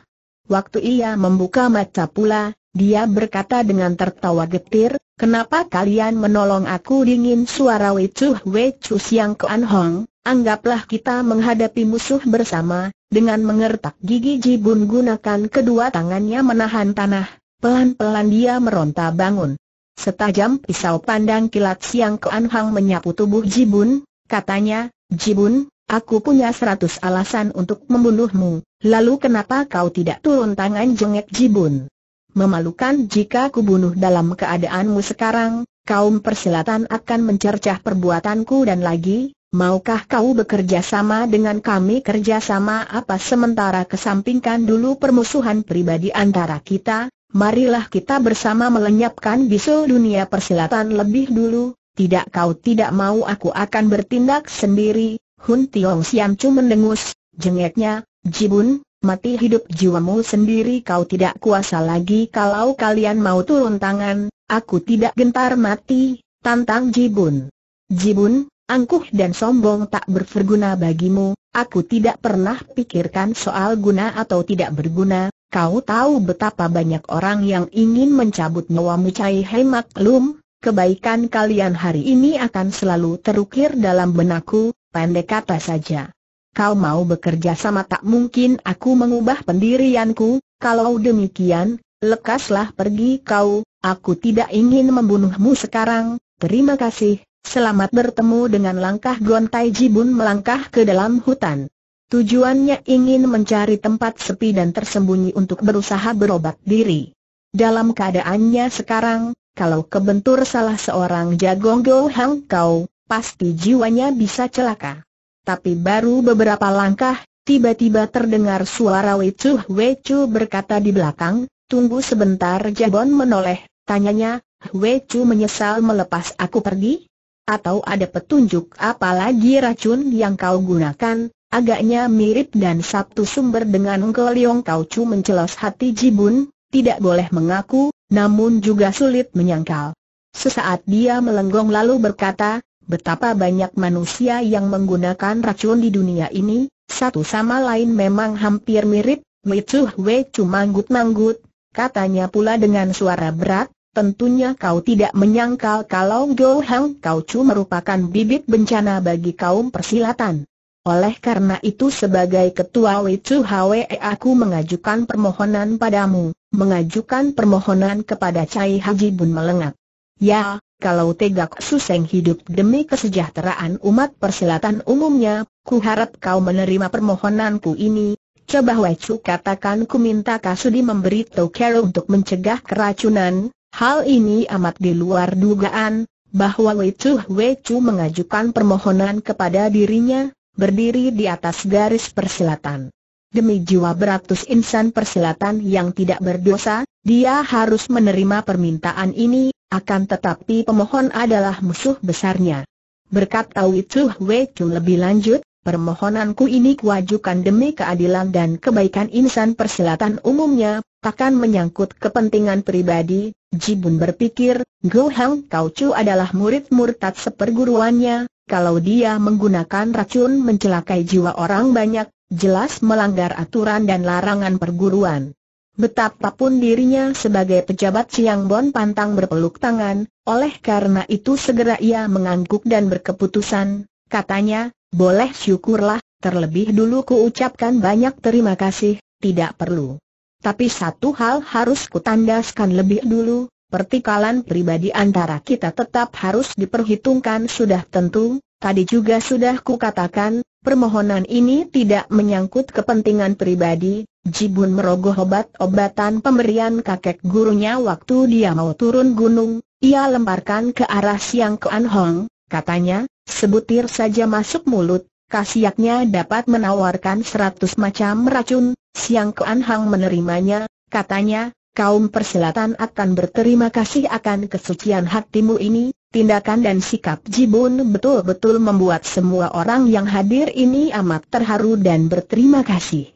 Waktu ia membuka mata pula, dia berkata dengan tertawa getir, Kenapa kalian menolong aku dingin suara Wechuh Wechu Siang Kuan Hong, anggaplah kita menghadapi musuh bersama, dengan mengertak gigi Jibun gunakan kedua tangannya menahan tanah, pelan-pelan dia meronta bangun. Setajam pisau pandang kilat Siang Kuan Hong menyapu tubuh Jibun, katanya, Jibun, Aku punya seratus alasan untuk membunuhmu, lalu kenapa kau tidak turun tangan jengek Jibun? Memalukan jika kubunuh dalam keadaanmu sekarang, kaum persilatan akan mencercah perbuatanku dan lagi, maukah kau bekerja sama dengan kami kerja sama apa sementara kesampingkan dulu permusuhan pribadi antara kita, marilah kita bersama melenyapkan bisul dunia persilatan lebih dulu, tidak kau tidak mau aku akan bertindak sendiri, Hun Tiong Siam Chu mendengus, jengeknya, Jibun, mati hidup jiwamu sendiri kau tidak kuasa lagi kalau kalian mau turun tangan, aku tidak gentar mati, tantang Jibun. Jibun, angkuh dan sombong tak berguna bagimu, aku tidak pernah pikirkan soal guna atau tidak berguna, kau tahu betapa banyak orang yang ingin mencabut nyawamu Cai Hei maklum, kebaikan kalian hari ini akan selalu terukir dalam benakku, Pendek kata saja. Kau mau bekerja sama tak mungkin aku mengubah pendirianku, kalau demikian, lekaslah pergi kau, aku tidak ingin membunuhmu sekarang, terima kasih, selamat bertemu dengan langkah Gon Jibun melangkah ke dalam hutan. Tujuannya ingin mencari tempat sepi dan tersembunyi untuk berusaha berobat diri. Dalam keadaannya sekarang, kalau kebentur salah seorang jagong Go Hang kau, pasti jiwanya bisa celaka. Tapi baru beberapa langkah, tiba-tiba terdengar suara Wechu Wechu berkata di belakang, tunggu sebentar Jabon menoleh, tanyanya, Wechu menyesal melepas aku pergi? Atau ada petunjuk Apalagi racun yang kau gunakan, agaknya mirip dan satu sumber dengan kau Chu mencelos hati Jibun, tidak boleh mengaku, namun juga sulit menyangkal. Sesaat dia melenggong lalu berkata, Betapa banyak manusia yang menggunakan racun di dunia ini, satu sama lain memang hampir mirip, Wei Chu cuma manggut-manggut, katanya pula dengan suara berat, tentunya kau tidak menyangkal kalau Go Hang Kau Chu merupakan bibit bencana bagi kaum persilatan. Oleh karena itu sebagai ketua Wicu Hwe aku mengajukan permohonan padamu, mengajukan permohonan kepada Cai Haji Bun Melengak. Ya, kalau tegak suseng hidup demi kesejahteraan umat persilatan umumnya, ku harap kau menerima permohonanku ini. Coba Wecu katakan ku minta Kasudi memberi Tokero untuk mencegah keracunan, hal ini amat di luar dugaan, bahwa Wechu Wechu mengajukan permohonan kepada dirinya, berdiri di atas garis persilatan. Demi jiwa beratus insan persilatan yang tidak berdosa, dia harus menerima permintaan ini, akan tetapi pemohon adalah musuh besarnya. Berkat Tawi Chu lebih lanjut, permohonanku ini kuajukan demi keadilan dan kebaikan insan persilatan umumnya, takkan menyangkut kepentingan pribadi, Jibun berpikir, Go Hang Kau Chu adalah murid murtad seperguruannya, kalau dia menggunakan racun mencelakai jiwa orang banyak, jelas melanggar aturan dan larangan perguruan. Betapapun dirinya sebagai pejabat Siang Bon pantang berpeluk tangan, oleh karena itu segera ia mengangguk dan berkeputusan, katanya, boleh syukurlah, terlebih dulu kuucapkan banyak terima kasih, tidak perlu. Tapi satu hal harus kutandaskan lebih dulu, pertikalan pribadi antara kita tetap harus diperhitungkan sudah tentu, tadi juga sudah ku katakan. Permohonan ini tidak menyangkut kepentingan pribadi, Jibun merogoh obat-obatan pemberian kakek gurunya waktu dia mau turun gunung, ia lemparkan ke arah Siang Kuan Hong, katanya, sebutir saja masuk mulut, kasiaknya dapat menawarkan seratus macam racun, Siang Kuan Hong menerimanya, katanya, kaum persilatan akan berterima kasih akan kesucian hatimu ini, tindakan dan sikap Jibun betul-betul membuat semua orang yang hadir ini amat terharu dan berterima kasih.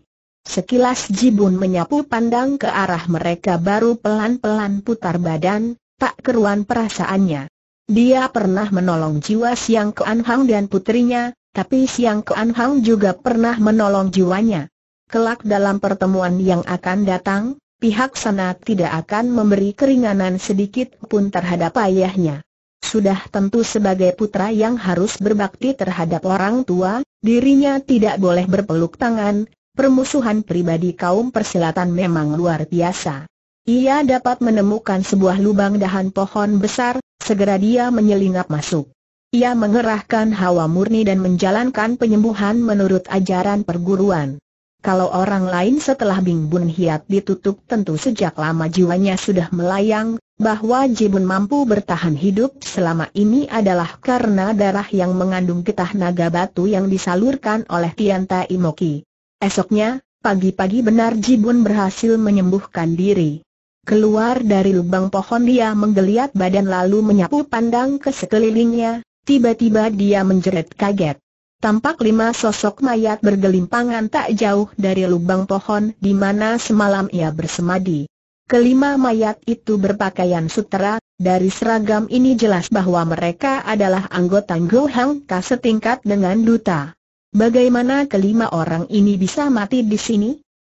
Sekilas Jibun menyapu pandang ke arah mereka baru pelan-pelan putar badan, tak keruan perasaannya. Dia pernah menolong jiwa Siang keanhang dan putrinya, tapi Siang keanhang juga pernah menolong jiwanya. Kelak dalam pertemuan yang akan datang, pihak sana tidak akan memberi keringanan sedikit pun terhadap ayahnya. Sudah tentu sebagai putra yang harus berbakti terhadap orang tua, dirinya tidak boleh berpeluk tangan, permusuhan pribadi kaum persilatan memang luar biasa. Ia dapat menemukan sebuah lubang dahan pohon besar, segera dia menyelinap masuk. Ia mengerahkan hawa murni dan menjalankan penyembuhan menurut ajaran perguruan. Kalau orang lain setelah Bing Bun Hiat ditutup tentu sejak lama jiwanya sudah melayang, bahwa Jibun mampu bertahan hidup selama ini adalah karena darah yang mengandung getah naga batu yang disalurkan oleh Tianta Imoki. Esoknya, pagi-pagi benar Jibun berhasil menyembuhkan diri. Keluar dari lubang pohon dia menggeliat badan lalu menyapu pandang ke sekelilingnya, tiba-tiba dia menjerit kaget tampak lima sosok mayat bergelimpangan tak jauh dari lubang pohon di mana semalam ia bersemadi. Kelima mayat itu berpakaian sutera, dari seragam ini jelas bahwa mereka adalah anggota Gohang Ka setingkat dengan duta. Bagaimana kelima orang ini bisa mati di sini?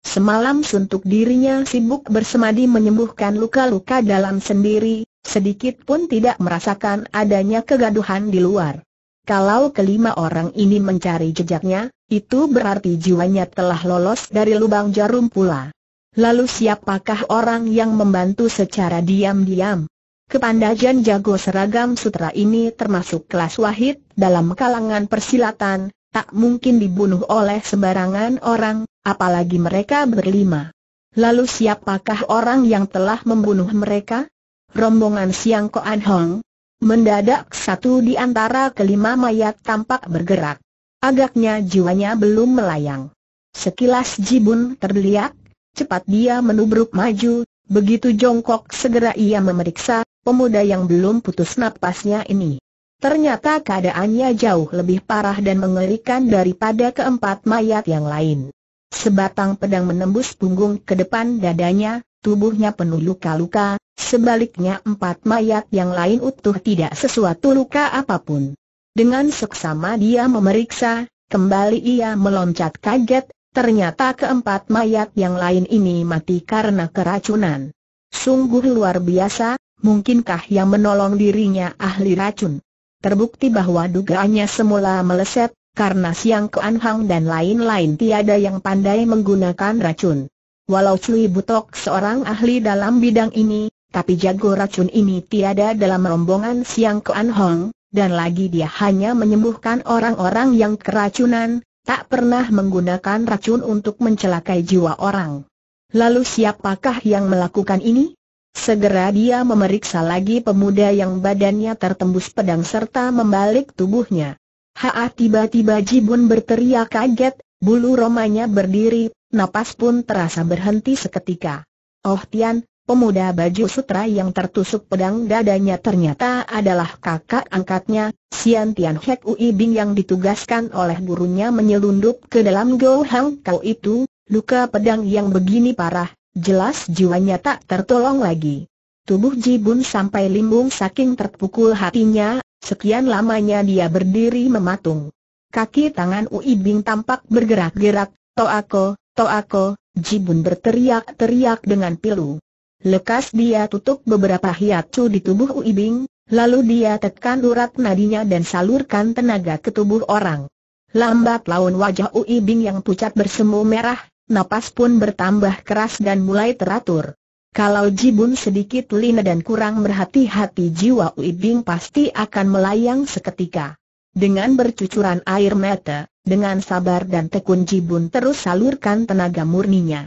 Semalam suntuk dirinya sibuk bersemadi menyembuhkan luka-luka dalam sendiri, sedikit pun tidak merasakan adanya kegaduhan di luar. Kalau kelima orang ini mencari jejaknya, itu berarti jiwanya telah lolos dari lubang jarum pula. Lalu siapakah orang yang membantu secara diam-diam? Kepandajan jago seragam sutra ini termasuk kelas wahid dalam kalangan persilatan, tak mungkin dibunuh oleh sembarangan orang, apalagi mereka berlima. Lalu siapakah orang yang telah membunuh mereka? Rombongan Siang Koan Hong, Mendadak satu di antara kelima mayat tampak bergerak. Agaknya jiwanya belum melayang. Sekilas Jibun terlihat, cepat dia menubruk maju, begitu jongkok segera ia memeriksa, pemuda yang belum putus napasnya ini. Ternyata keadaannya jauh lebih parah dan mengerikan daripada keempat mayat yang lain. Sebatang pedang menembus punggung ke depan dadanya, tubuhnya penuh luka-luka, Sebaliknya empat mayat yang lain utuh tidak sesuatu luka apapun. Dengan seksama dia memeriksa, kembali ia meloncat kaget, ternyata keempat mayat yang lain ini mati karena keracunan. Sungguh luar biasa, mungkinkah yang menolong dirinya ahli racun? Terbukti bahwa dugaannya semula meleset, karena Siang Keanhang Anhang dan lain-lain tiada yang pandai menggunakan racun. Walau Cui Butok seorang ahli dalam bidang ini, tapi jago racun ini tiada dalam rombongan Siang Kuan Hong, dan lagi dia hanya menyembuhkan orang-orang yang keracunan, tak pernah menggunakan racun untuk mencelakai jiwa orang. Lalu siapakah yang melakukan ini? Segera dia memeriksa lagi pemuda yang badannya tertembus pedang serta membalik tubuhnya. Haa ah, tiba-tiba Jibun berteriak kaget, bulu romanya berdiri, napas pun terasa berhenti seketika. Oh Tian, Pemuda baju sutra yang tertusuk pedang dadanya ternyata adalah kakak angkatnya, Sian Tian Hek Ui Bing yang ditugaskan oleh gurunya menyelundup ke dalam Go Hang Kau itu, luka pedang yang begini parah, jelas jiwanya tak tertolong lagi. Tubuh Ji Bun sampai limbung saking terpukul hatinya, sekian lamanya dia berdiri mematung. Kaki tangan Ui Bing tampak bergerak-gerak, Toako, Toako, Ji Bun berteriak-teriak dengan pilu. Lekas dia tutup beberapa cu di tubuh Uibing, lalu dia tekan urat nadinya dan salurkan tenaga ke tubuh orang. Lambat laun wajah Uibing yang pucat bersemu merah, napas pun bertambah keras dan mulai teratur. Kalau Jibun sedikit lina dan kurang berhati-hati jiwa Uibing pasti akan melayang seketika. Dengan bercucuran air mata, dengan sabar dan tekun Jibun terus salurkan tenaga murninya.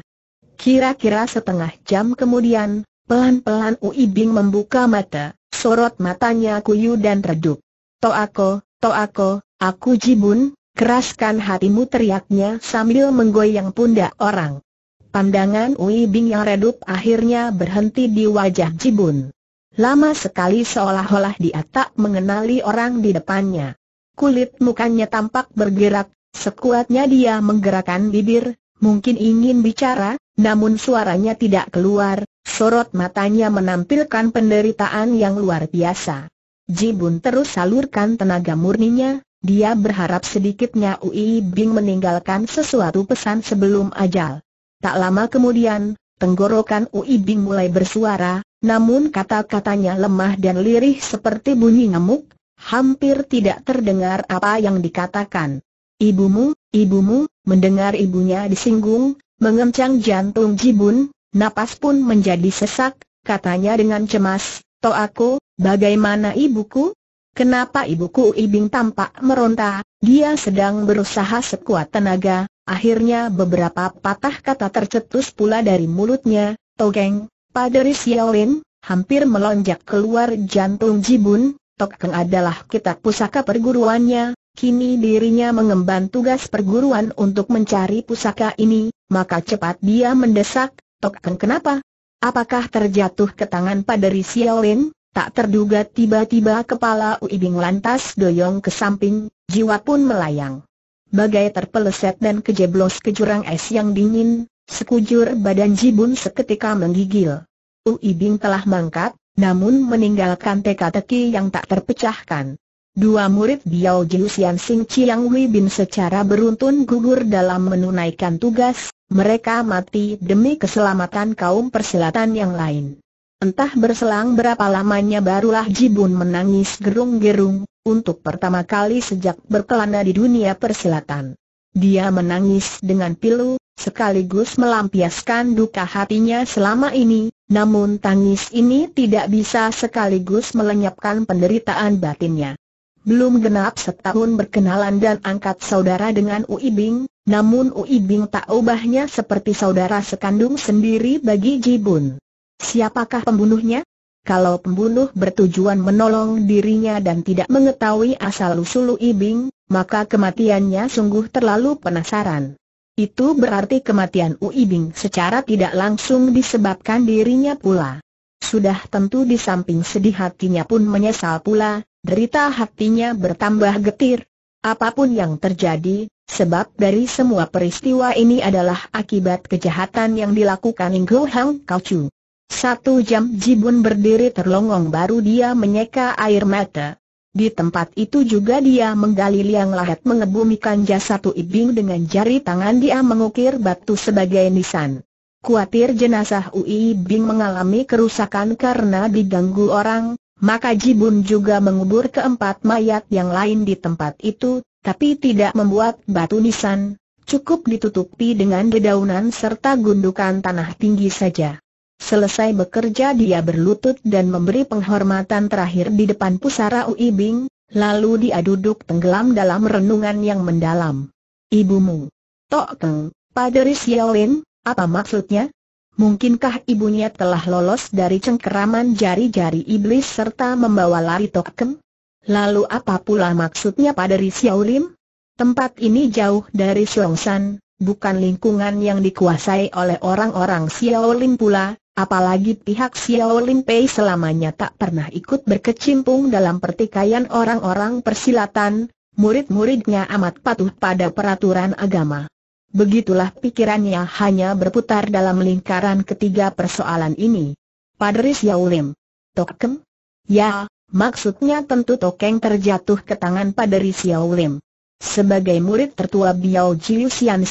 Kira-kira setengah jam kemudian, pelan-pelan Ui Bing membuka mata, sorot matanya kuyu dan redup. Toako, Toako, aku jibun, keraskan hatimu teriaknya sambil menggoyang pundak orang. Pandangan Ui Bing yang redup akhirnya berhenti di wajah Jibun. Lama sekali seolah-olah dia tak mengenali orang di depannya. Kulit mukanya tampak bergerak, sekuatnya dia menggerakkan bibir, mungkin ingin bicara, namun suaranya tidak keluar, sorot matanya menampilkan penderitaan yang luar biasa. Jibun terus salurkan tenaga murninya, dia berharap sedikitnya Ui Bing meninggalkan sesuatu pesan sebelum ajal. Tak lama kemudian, tenggorokan Ui Bing mulai bersuara, namun kata-katanya lemah dan lirih seperti bunyi ngamuk, hampir tidak terdengar apa yang dikatakan. Ibumu, ibumu, mendengar ibunya disinggung, mengencang jantung Jibun, napas pun menjadi sesak, katanya dengan cemas, Toh aku, bagaimana ibuku? Kenapa ibuku Ibing tampak meronta, dia sedang berusaha sekuat tenaga, akhirnya beberapa patah kata tercetus pula dari mulutnya, Togeng, Paderi Xiaolin, hampir melonjak keluar jantung Jibun, Tokeng adalah kitab pusaka perguruannya, kini dirinya mengemban tugas perguruan untuk mencari pusaka ini, maka cepat dia mendesak, Tok Keng kenapa? Apakah terjatuh ke tangan padari Xiaolin? Tak terduga tiba-tiba kepala Uibing lantas doyong ke samping, jiwa pun melayang. Bagai terpeleset dan kejeblos ke jurang es yang dingin, sekujur badan Jibun seketika menggigil. Uibing telah mangkat, namun meninggalkan teka-teki yang tak terpecahkan. Dua murid Biao Jiusian Sing Chiang Wei Bin secara beruntun gugur dalam menunaikan tugas, mereka mati demi keselamatan kaum persilatan yang lain. Entah berselang berapa lamanya barulah Jibun menangis gerung-gerung, untuk pertama kali sejak berkelana di dunia persilatan. Dia menangis dengan pilu, sekaligus melampiaskan duka hatinya selama ini, namun tangis ini tidak bisa sekaligus melenyapkan penderitaan batinnya. Belum genap setahun berkenalan dan angkat saudara dengan Uibing, namun Uibing tak ubahnya seperti saudara sekandung sendiri bagi Ji Bun. Siapakah pembunuhnya? Kalau pembunuh bertujuan menolong dirinya dan tidak mengetahui asal-usul Uibing, maka kematiannya sungguh terlalu penasaran. Itu berarti kematian Uibing secara tidak langsung disebabkan dirinya pula. Sudah tentu di samping sedih hatinya pun menyesal pula, derita hatinya bertambah getir. Apapun yang terjadi, sebab dari semua peristiwa ini adalah akibat kejahatan yang dilakukan Inggo Hang Kau Chu. Satu jam Jibun berdiri terlongong baru dia menyeka air mata. Di tempat itu juga dia menggali liang lahat mengebumikan jasad Ibing dengan jari tangan dia mengukir batu sebagai nisan. Kuatir jenazah Ui Bing mengalami kerusakan karena diganggu orang, maka Jibun juga mengubur keempat mayat yang lain di tempat itu, tapi tidak membuat batu nisan, cukup ditutupi dengan dedaunan serta gundukan tanah tinggi saja. Selesai bekerja dia berlutut dan memberi penghormatan terakhir di depan pusara Uibing, lalu dia duduk tenggelam dalam renungan yang mendalam. Ibumu. Tok Teng, Padre Xiaolin, apa maksudnya? Mungkinkah ibunya telah lolos dari cengkeraman jari-jari iblis serta membawa lari Tokem? Lalu apa pula maksudnya pada Risiau Lim? Tempat ini jauh dari Xiongsan, bukan lingkungan yang dikuasai oleh orang-orang Xiao pula, apalagi pihak Xiao Pei selamanya tak pernah ikut berkecimpung dalam pertikaian orang-orang persilatan, murid-muridnya amat patuh pada peraturan agama. Begitulah pikirannya hanya berputar dalam lingkaran ketiga persoalan ini. Padre Yaulim. Tokem? Ya, maksudnya tentu Tokeng terjatuh ke tangan Padre Yaulim. Sebagai murid tertua Biao Jiu Xian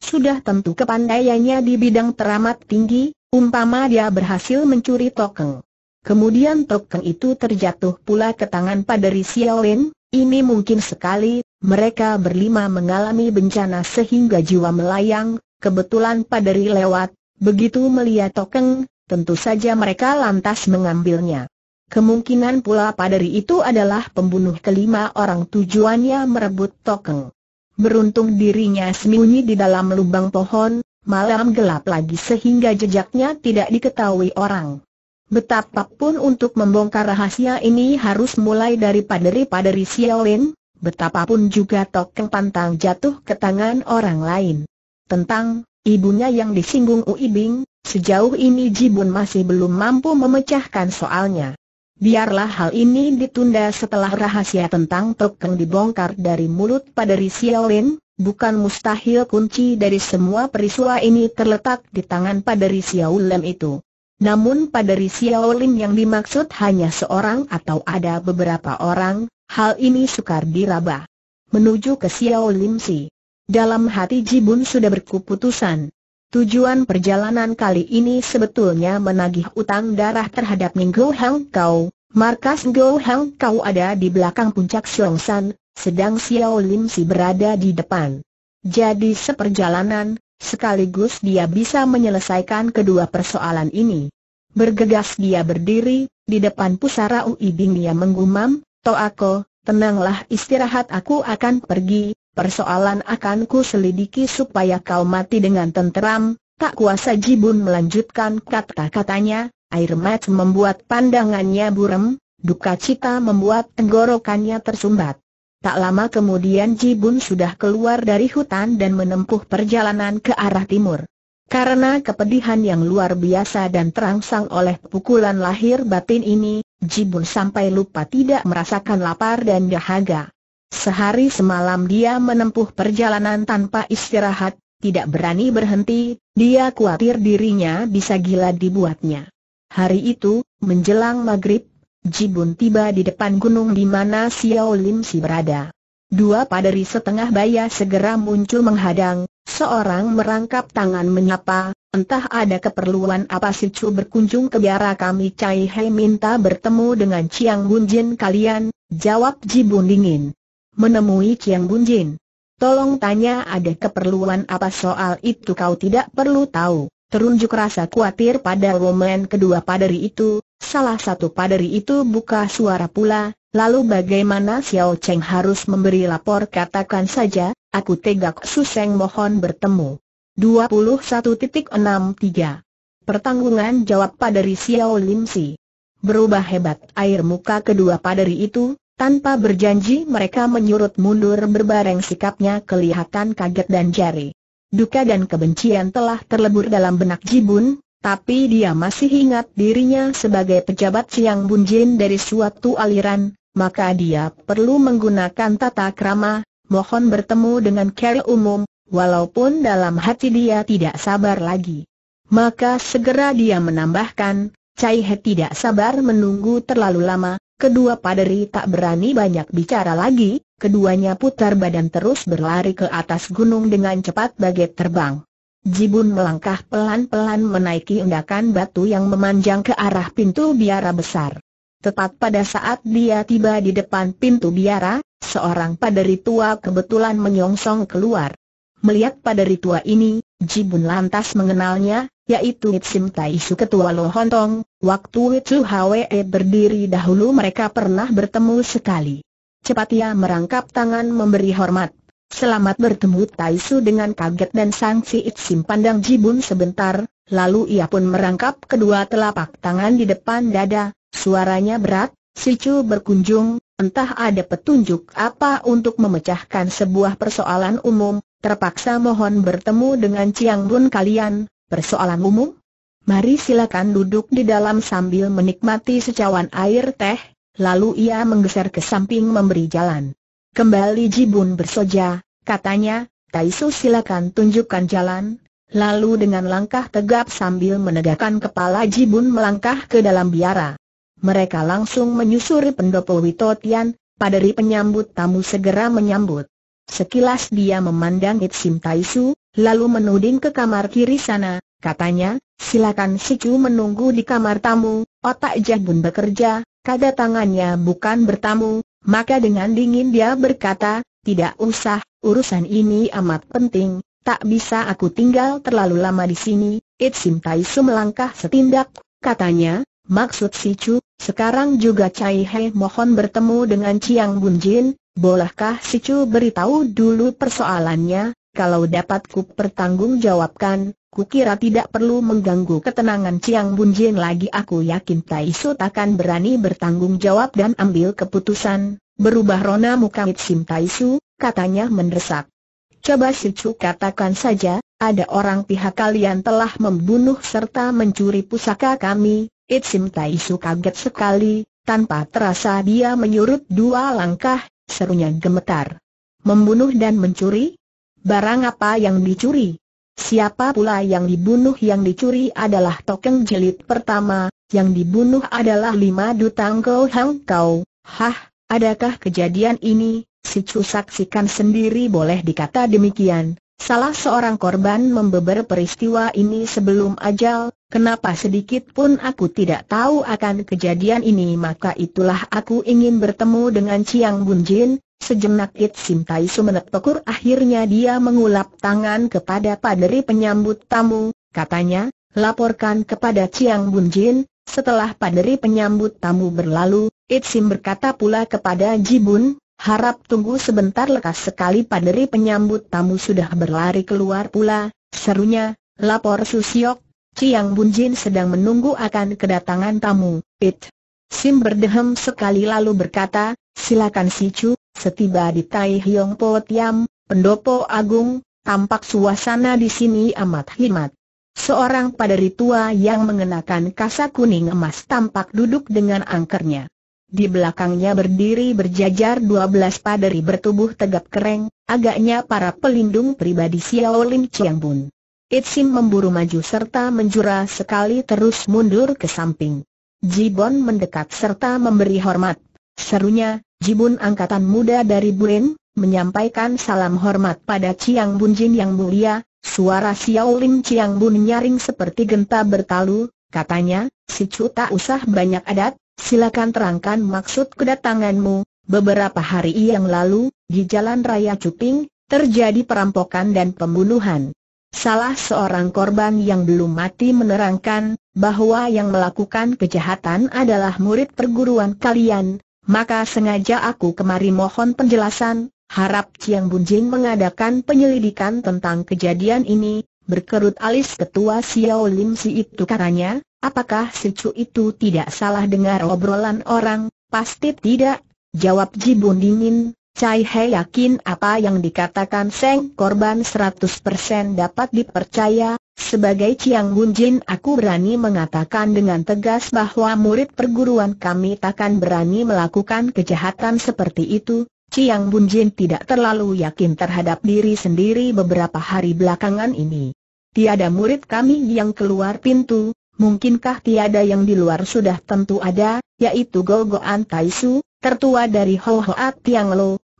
sudah tentu kepandaiannya di bidang teramat tinggi, umpama dia berhasil mencuri Tokeng. Kemudian Tokeng itu terjatuh pula ke tangan Padre Yaulim, ini mungkin sekali, mereka berlima mengalami bencana sehingga jiwa melayang, kebetulan padari lewat, begitu melihat tokeng, tentu saja mereka lantas mengambilnya. Kemungkinan pula padari itu adalah pembunuh kelima orang tujuannya merebut tokeng. Beruntung dirinya sembunyi di dalam lubang pohon, malam gelap lagi sehingga jejaknya tidak diketahui orang. Betapapun untuk membongkar rahasia ini harus mulai dari paderi-paderi Xiaolin, betapapun juga tokeng pantang jatuh ke tangan orang lain. Tentang ibunya yang disinggung Ui Bing, sejauh ini Jibun masih belum mampu memecahkan soalnya. Biarlah hal ini ditunda setelah rahasia tentang tokeng dibongkar dari mulut paderi Xiaolin, bukan mustahil kunci dari semua perisua ini terletak di tangan paderi Xiaolin itu. Namun pada Ri Xiaolin yang dimaksud hanya seorang atau ada beberapa orang, hal ini sukar diraba. Menuju ke Lim Si. Dalam hati Jibun sudah berkeputusan. Tujuan perjalanan kali ini sebetulnya menagih utang darah terhadap Minggu Hang Kau. Markas Ninggo Hang Kau ada di belakang puncak Siong San, sedang Xiao Lim Si berada di depan. Jadi seperjalanan, Sekaligus dia bisa menyelesaikan kedua persoalan ini. Bergegas dia berdiri, di depan pusara Ui Bing dia menggumam, Toako, tenanglah istirahat aku akan pergi, persoalan akan ku selidiki supaya kau mati dengan tenteram, tak kuasa Jibun melanjutkan kata-katanya, air mat membuat pandangannya burem, duka cita membuat tenggorokannya tersumbat. Tak lama kemudian Jibun sudah keluar dari hutan dan menempuh perjalanan ke arah timur. Karena kepedihan yang luar biasa dan terangsang oleh pukulan lahir batin ini, Jibun sampai lupa tidak merasakan lapar dan dahaga. Sehari semalam dia menempuh perjalanan tanpa istirahat, tidak berani berhenti, dia khawatir dirinya bisa gila dibuatnya. Hari itu, menjelang maghrib, Jibun tiba di depan gunung di mana Xiao Lim Si berada. Dua paderi setengah baya segera muncul menghadang, seorang merangkap tangan menyapa, entah ada keperluan apa si Chu berkunjung ke biara kami Cai Hei minta bertemu dengan Chiang Bunjin kalian, jawab Jibun dingin. Menemui Chiang Bunjin. Tolong tanya ada keperluan apa soal itu kau tidak perlu tahu. Terunjuk rasa kuatir pada roman kedua paderi itu, Salah satu paderi itu buka suara pula, lalu bagaimana Xiao Cheng harus memberi lapor katakan saja, aku tegak Suseng mohon bertemu. 21.63 Pertanggungan jawab paderi Xiao Lim Si Berubah hebat air muka kedua paderi itu, tanpa berjanji mereka menyurut mundur berbareng sikapnya kelihatan kaget dan jari. Duka dan kebencian telah terlebur dalam benak Jibun, tapi dia masih ingat dirinya sebagai pejabat siang bunjin dari suatu aliran, maka dia perlu menggunakan tata krama, mohon bertemu dengan kera umum, walaupun dalam hati dia tidak sabar lagi. Maka segera dia menambahkan, Cai He tidak sabar menunggu terlalu lama, kedua paderi tak berani banyak bicara lagi, keduanya putar badan terus berlari ke atas gunung dengan cepat bagai terbang. Jibun melangkah pelan-pelan menaiki undakan batu yang memanjang ke arah pintu biara besar. Tepat pada saat dia tiba di depan pintu biara, seorang paderi tua kebetulan menyongsong keluar. Melihat paderi tua ini, Jibun lantas mengenalnya, yaitu Itsim Taisu Ketua Lohontong, waktu Itsu Hwe e berdiri dahulu mereka pernah bertemu sekali. Cepat ia merangkap tangan memberi hormat Selamat bertemu Taisu dengan kaget dan Sang Si Sim pandang Jibun sebentar, lalu ia pun merangkap kedua telapak tangan di depan dada, suaranya berat, Sicu berkunjung, entah ada petunjuk apa untuk memecahkan sebuah persoalan umum, terpaksa mohon bertemu dengan Ciang Bun kalian, persoalan umum? Mari silakan duduk di dalam sambil menikmati secawan air teh, lalu ia menggeser ke samping memberi jalan. Kembali Jibun bersoja, katanya, Taisu silakan tunjukkan jalan. Lalu dengan langkah tegap sambil menegakkan kepala Jibun melangkah ke dalam biara. Mereka langsung menyusuri pendopo Witotian, padari penyambut tamu segera menyambut. Sekilas dia memandang Itsim Taisu, lalu menuding ke kamar kiri sana, katanya, silakan Sicu menunggu di kamar tamu, otak Jibun bekerja, kada tangannya bukan bertamu, maka dengan dingin dia berkata, tidak usah, urusan ini amat penting, tak bisa aku tinggal terlalu lama di sini. Itsim Taisu melangkah setindak, katanya, maksud si Chu, sekarang juga Cai He mohon bertemu dengan Chiang Jin, bolehkah si Chu beritahu dulu persoalannya, kalau dapat ku pertanggungjawabkan, Kukira tidak perlu mengganggu ketenangan Chiang Bun Jin lagi aku yakin Tai Su akan berani bertanggung jawab dan ambil keputusan, berubah rona muka Sim Tai Su, katanya mendesak. Coba Chu katakan saja, ada orang pihak kalian telah membunuh serta mencuri pusaka kami, Sim Tai Su kaget sekali, tanpa terasa dia menyurut dua langkah, serunya gemetar. Membunuh dan mencuri? Barang apa yang dicuri? Siapa pula yang dibunuh yang dicuri adalah token jelit pertama, yang dibunuh adalah lima dutang kau hang kau. Hah, adakah kejadian ini? Si Chu saksikan sendiri boleh dikata demikian. Salah seorang korban membeber peristiwa ini sebelum ajal, kenapa sedikit pun aku tidak tahu akan kejadian ini maka itulah aku ingin bertemu dengan Chiang Bunjin, Sejenak Kit Sim Tai Su menetekur akhirnya dia mengulap tangan kepada paderi penyambut tamu, katanya, laporkan kepada Chiang Bun Jin, setelah paderi penyambut tamu berlalu, It Sim berkata pula kepada Ji Bun, harap tunggu sebentar lekas sekali paderi penyambut tamu sudah berlari keluar pula, serunya, lapor Susiok, Chiang Bun Jin sedang menunggu akan kedatangan tamu, It. Sim berdehem sekali lalu berkata, silakan si Chu, Setiba di Tai Hiong Po Tiam, pendopo agung, tampak suasana di sini amat hikmat. Seorang padari tua yang mengenakan kasa kuning emas tampak duduk dengan angkernya. Di belakangnya berdiri berjajar 12 padari bertubuh tegap kereng, agaknya para pelindung pribadi Xiao Lim Chiang Bun. Itsim memburu maju serta menjura sekali terus mundur ke samping. Jibon mendekat serta memberi hormat. Serunya, Jibun angkatan muda dari Buren, menyampaikan salam hormat pada Chiang Bun Jin yang mulia, suara Xiao Lim Chiang Bun nyaring seperti genta bertalu, katanya, si Chu tak usah banyak adat, silakan terangkan maksud kedatanganmu. Beberapa hari yang lalu, di Jalan Raya Cuping, terjadi perampokan dan pembunuhan. Salah seorang korban yang belum mati menerangkan, bahwa yang melakukan kejahatan adalah murid perguruan kalian, maka sengaja aku kemari mohon penjelasan, harap Ciang Bunjing mengadakan penyelidikan tentang kejadian ini, berkerut alis ketua Xiao Lim Si itu katanya, apakah si Cu itu tidak salah dengar obrolan orang, pasti tidak, jawab Ji dingin, Cai He yakin apa yang dikatakan Seng korban 100% dapat dipercaya, sebagai Ciang Bun Jin aku berani mengatakan dengan tegas bahwa murid perguruan kami takkan berani melakukan kejahatan seperti itu, Ciang Bun Jin tidak terlalu yakin terhadap diri sendiri beberapa hari belakangan ini. Tiada murid kami yang keluar pintu, mungkinkah tiada yang di luar sudah tentu ada, yaitu Golgoan Taisu, tertua dari Ho Hoat Tiang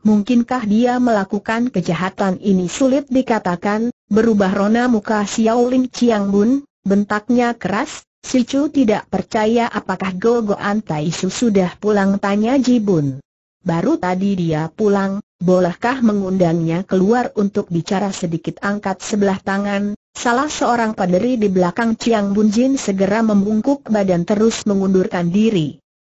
Mungkinkah dia melakukan kejahatan ini sulit dikatakan, berubah rona muka Xiao Lin Chiang Bun, bentaknya keras, si Chu tidak percaya apakah Gogo Tai Su sudah pulang tanya Ji Bun. Baru tadi dia pulang, bolehkah mengundangnya keluar untuk bicara sedikit angkat sebelah tangan, salah seorang paderi di belakang Chiang Bun Jin segera membungkuk badan terus mengundurkan diri.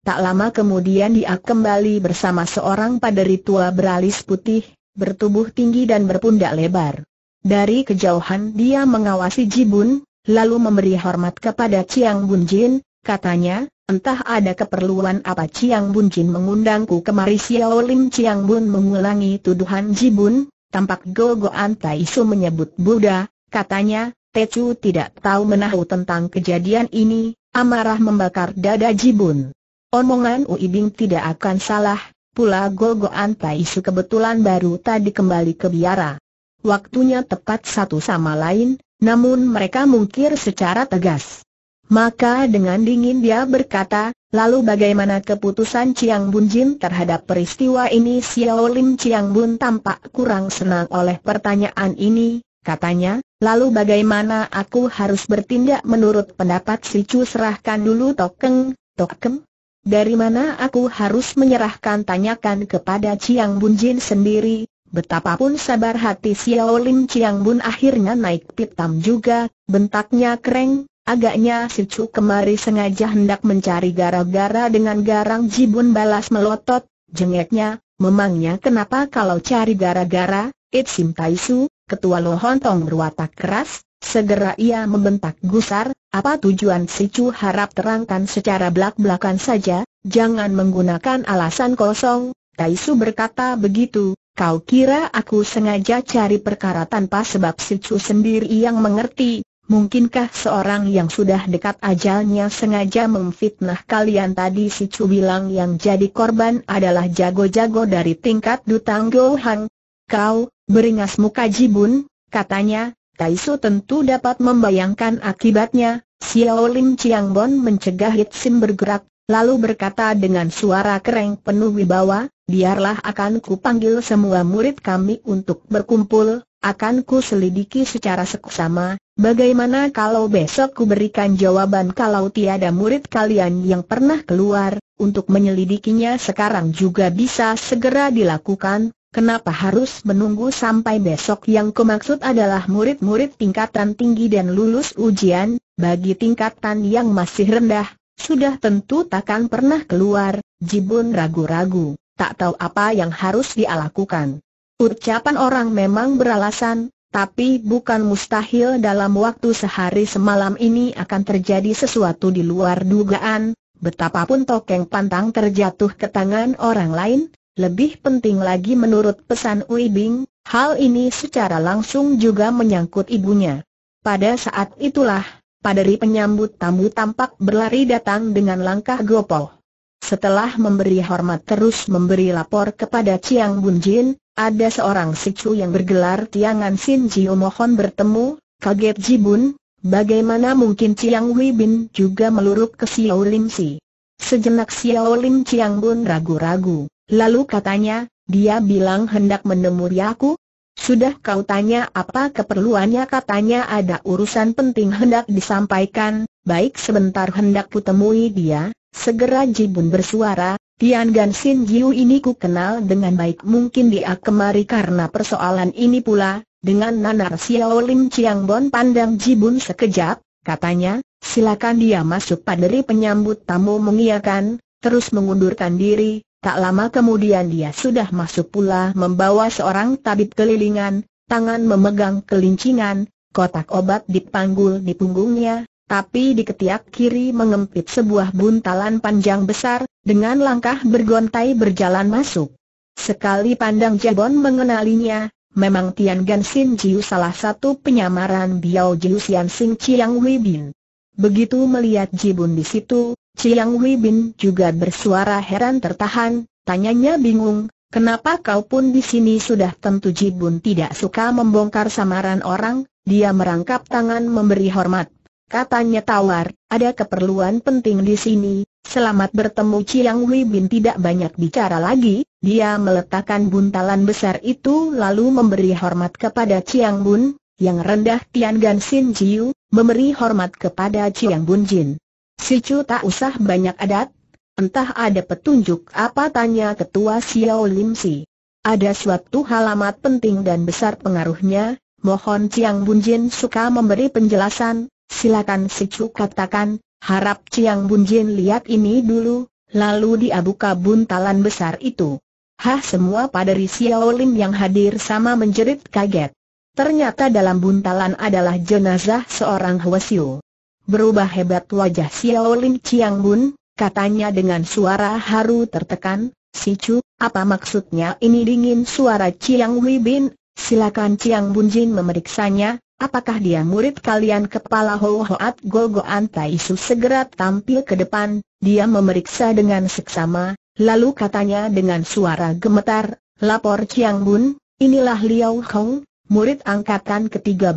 Tak lama kemudian dia kembali bersama seorang paderi tua beralis putih, bertubuh tinggi dan berpundak lebar. Dari kejauhan dia mengawasi Jibun, lalu memberi hormat kepada Ciang Bunjin, katanya, entah ada keperluan apa Ciang Bunjin mengundangku kemari Xiao Lim Ciang Bun mengulangi tuduhan Jibun, tampak Gogo Tai Su menyebut Buddha, katanya, Tecu tidak tahu menahu tentang kejadian ini, amarah membakar dada Jibun. Omongan Uibing tidak akan salah, pula Golgoan Paisu kebetulan baru tadi kembali ke biara. Waktunya tepat satu sama lain, namun mereka mungkir secara tegas. Maka dengan dingin dia berkata, lalu bagaimana keputusan Chiang Bun Jin terhadap peristiwa ini Xiao Lim Chiang Bun tampak kurang senang oleh pertanyaan ini, katanya, lalu bagaimana aku harus bertindak menurut pendapat si Chu serahkan dulu Tokeng, Tokeng, dari mana aku harus menyerahkan tanyakan kepada Chiang Bun Jin sendiri, betapapun sabar hati Xiao Lim Chiang Bun akhirnya naik pitam juga, bentaknya kereng, Agaknya si Chu kemari sengaja hendak mencari gara-gara dengan garang jibun balas melotot, jengeknya, memangnya kenapa kalau cari gara-gara, It Sim Tai Su, ketua Lohontong berwatak keras, Segera ia membentak gusar, apa tujuan si Chu harap terangkan secara belak-belakan saja, jangan menggunakan alasan kosong, Taisu berkata begitu, kau kira aku sengaja cari perkara tanpa sebab si Chu sendiri yang mengerti, mungkinkah seorang yang sudah dekat ajalnya sengaja memfitnah kalian tadi si Chu bilang yang jadi korban adalah jago-jago dari tingkat Dutang Gohang. Kau, beringas muka Jibun, katanya, Taisu tentu dapat membayangkan akibatnya, Xiao Lim Chiang Bon mencegah Hit Sim bergerak, lalu berkata dengan suara kereng penuh wibawa, biarlah akan ku panggil semua murid kami untuk berkumpul, akan ku selidiki secara seksama, bagaimana kalau besok ku berikan jawaban kalau tiada murid kalian yang pernah keluar, untuk menyelidikinya sekarang juga bisa segera dilakukan, Kenapa harus menunggu sampai besok yang kumaksud adalah murid-murid tingkatan tinggi dan lulus ujian, bagi tingkatan yang masih rendah, sudah tentu takkan pernah keluar, Jibun ragu-ragu, tak tahu apa yang harus dialakukan. Ucapan orang memang beralasan, tapi bukan mustahil dalam waktu sehari semalam ini akan terjadi sesuatu di luar dugaan, betapapun tokeng pantang terjatuh ke tangan orang lain, lebih penting lagi menurut pesan Ui Bing, hal ini secara langsung juga menyangkut ibunya. Pada saat itulah, paderi penyambut tamu tampak berlari datang dengan langkah gopoh. Setelah memberi hormat terus memberi lapor kepada Chiang Bun Jin, ada seorang sicu yang bergelar Tiangan Sin Jiu mohon bertemu, kaget Ji Bun, bagaimana mungkin Chiang Wei Bin juga meluruk ke Xiao Lim Si. Sejenak Xiao Lim Chiang Bun ragu-ragu. Lalu katanya, dia bilang hendak menemui aku. Sudah kau tanya apa keperluannya katanya ada urusan penting hendak disampaikan, baik sebentar hendak kutemui dia, segera Jibun bersuara, Tian Gan Xin Jiu ini ku kenal dengan baik mungkin dia kemari karena persoalan ini pula, dengan nanar Xiao Lim Chiang Bon pandang Jibun sekejap, katanya, silakan dia masuk paderi penyambut tamu mengiakan, terus mengundurkan diri, Tak lama kemudian dia sudah masuk pula membawa seorang tabib kelilingan, tangan memegang kelincingan, kotak obat dipanggul di punggungnya, tapi di ketiak kiri mengempit sebuah buntalan panjang besar, dengan langkah bergontai berjalan masuk. Sekali pandang Jabon mengenalinya, memang Tian Gan Sin Jiu salah satu penyamaran Biao Jiu Sian Sing Chiang Wei Bin. Begitu melihat Jibun di situ, Chiang Wei Bin juga bersuara heran tertahan, tanyanya bingung, kenapa kau pun di sini sudah tentu Jibun tidak suka membongkar samaran orang, dia merangkap tangan memberi hormat. Katanya tawar, ada keperluan penting di sini, selamat bertemu Chiang Wei Bin tidak banyak bicara lagi, dia meletakkan buntalan besar itu lalu memberi hormat kepada Chiang Bun, yang rendah Tian Gan Sin Jiu, memberi hormat kepada Chiang Bun Jin. Si Chu tak usah banyak adat, entah ada petunjuk apa tanya ketua Xiao Lim Si. Ada suatu halamat penting dan besar pengaruhnya, mohon Ciang Bunjin suka memberi penjelasan, silakan Si Chu katakan, harap Ciang Bunjin lihat ini dulu, lalu dia buka buntalan besar itu. Hah semua padari Xiao Lim yang hadir sama menjerit kaget. Ternyata dalam buntalan adalah jenazah seorang Hwasyu. Berubah hebat wajah Xiao Lim Chiang Bun, katanya dengan suara haru tertekan, Si Chu, apa maksudnya ini dingin suara Chiang Wei Bin? Silakan Chiang Bun Jin memeriksanya, apakah dia murid kalian kepala Ho Hoat Gogo Antai Su segera tampil ke depan, dia memeriksa dengan seksama, lalu katanya dengan suara gemetar, lapor Chiang Bun, inilah Liao Hong, murid angkatan ke-13,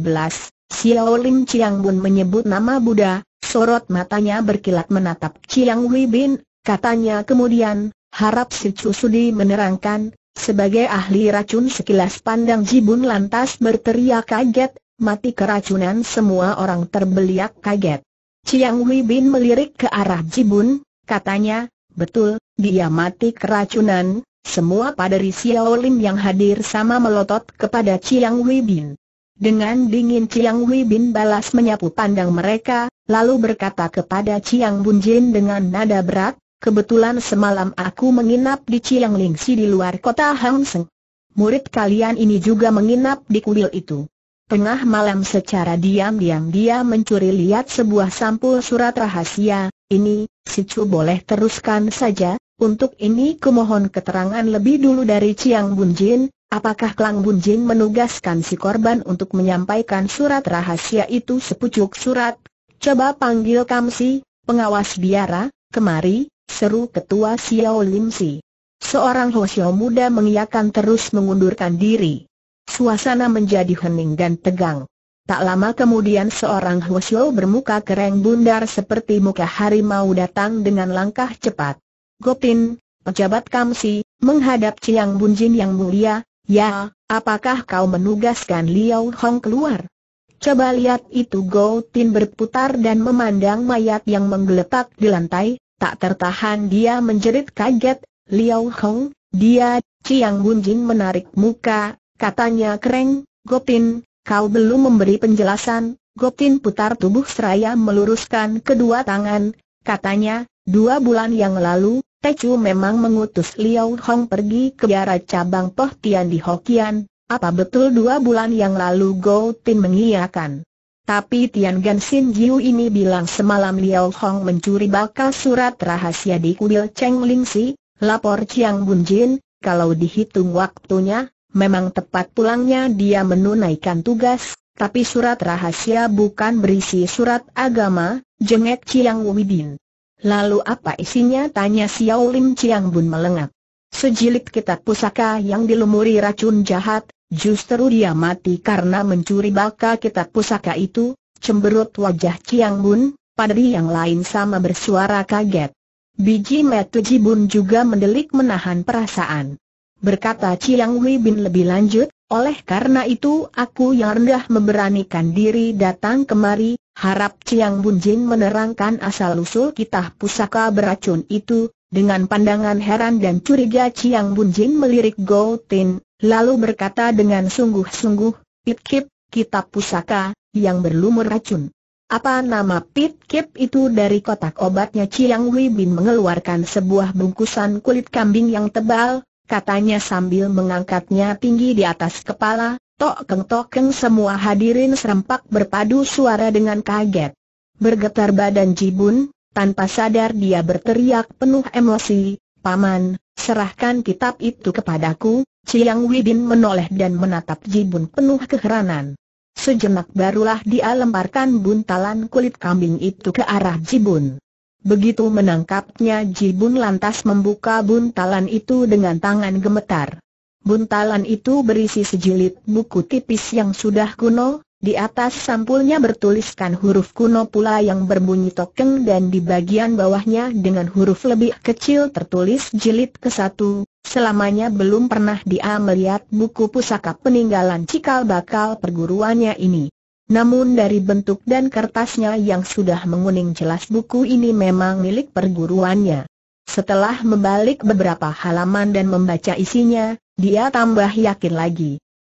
Xiao Lim Chiang Bun menyebut nama Buddha, sorot matanya berkilat menatap Chiang Wei Bin, katanya kemudian, harap si Chu Sudi menerangkan, sebagai ahli racun sekilas pandang Jibun lantas berteriak kaget, mati keracunan semua orang terbeliak kaget. Chiang Wei Bin melirik ke arah Jibun, katanya, betul, dia mati keracunan, semua pada Xiao Lim yang hadir sama melotot kepada Chiang Wei Bin. Dengan dingin Chiang Wei Bin balas menyapu pandang mereka, lalu berkata kepada Chiang Bun Jin dengan nada berat, kebetulan semalam aku menginap di Chiang Ling Si di luar kota Hang Seng. Murid kalian ini juga menginap di kuil itu. Tengah malam secara diam-diam dia mencuri lihat sebuah sampul surat rahasia, ini, si Chu boleh teruskan saja, untuk ini kumohon keterangan lebih dulu dari Chiang Bun Jin, Apakah Klang Bun Jin menugaskan si korban untuk menyampaikan surat rahasia itu sepucuk surat? Coba panggil Kamsi, pengawas biara, kemari, seru ketua Xiao Lim Si. Seorang Hosio muda mengiakan terus mengundurkan diri. Suasana menjadi hening dan tegang. Tak lama kemudian seorang Hosio bermuka kering bundar seperti muka harimau datang dengan langkah cepat. Gopin, pejabat Kamsi, menghadap Bun Bunjin yang mulia, Ya, apakah kau menugaskan Liao Hong keluar? Coba lihat itu Go Tin berputar dan memandang mayat yang menggeletak di lantai, tak tertahan dia menjerit kaget, Liao Hong, dia, Ciang Bunjin menarik muka, katanya kereng, Gopin, kau belum memberi penjelasan, Gopin putar tubuh seraya meluruskan kedua tangan, katanya, dua bulan yang lalu, Tecu memang mengutus Liao Hong pergi ke biara cabang Poh Tian di Hokian, apa betul dua bulan yang lalu Go Tin mengiyakan. Tapi Tian Gan Sin Jiu ini bilang semalam Liao Hong mencuri bakal surat rahasia di kuil Cheng Ling Si, lapor Chiang Bun Jin, kalau dihitung waktunya, memang tepat pulangnya dia menunaikan tugas, tapi surat rahasia bukan berisi surat agama, jengek Chiang Widin. Lalu apa isinya tanya Xiao Lim Chiang Bun melengak. Sejilid kitab pusaka yang dilumuri racun jahat, justru dia mati karena mencuri baka kitab pusaka itu, cemberut wajah Chiang Bun, padri yang lain sama bersuara kaget. Biji metu Bun juga mendelik menahan perasaan. Berkata Chiang Wei Bin lebih lanjut, oleh karena itu aku yang rendah memberanikan diri datang kemari, Harap Ciang Bun Jin menerangkan asal-usul kitah pusaka beracun itu, dengan pandangan heran dan curiga Ciang Bun Jin melirik Go Tin, lalu berkata dengan sungguh-sungguh, Pit Kip, kitab pusaka, yang berlumur racun. Apa nama Pit Kip itu dari kotak obatnya Ciang Wei Bin mengeluarkan sebuah bungkusan kulit kambing yang tebal, katanya sambil mengangkatnya tinggi di atas kepala, Tok-keng-tok-keng semua hadirin serempak berpadu suara dengan kaget. Bergetar badan Jibun, tanpa sadar dia berteriak penuh emosi, Paman, serahkan kitab itu kepadaku, Ciyang Widin menoleh dan menatap Jibun penuh keheranan. Sejenak barulah dia lemparkan buntalan kulit kambing itu ke arah Jibun. Begitu menangkapnya Jibun lantas membuka buntalan itu dengan tangan gemetar. Buntalan itu berisi sejilid buku tipis yang sudah kuno, di atas sampulnya bertuliskan huruf kuno pula yang berbunyi tokeng dan di bagian bawahnya dengan huruf lebih kecil tertulis jilid ke satu. Selamanya belum pernah dia melihat buku pusaka peninggalan cikal bakal perguruannya ini. Namun dari bentuk dan kertasnya yang sudah menguning jelas buku ini memang milik perguruannya. Setelah membalik beberapa halaman dan membaca isinya, dia tambah yakin lagi.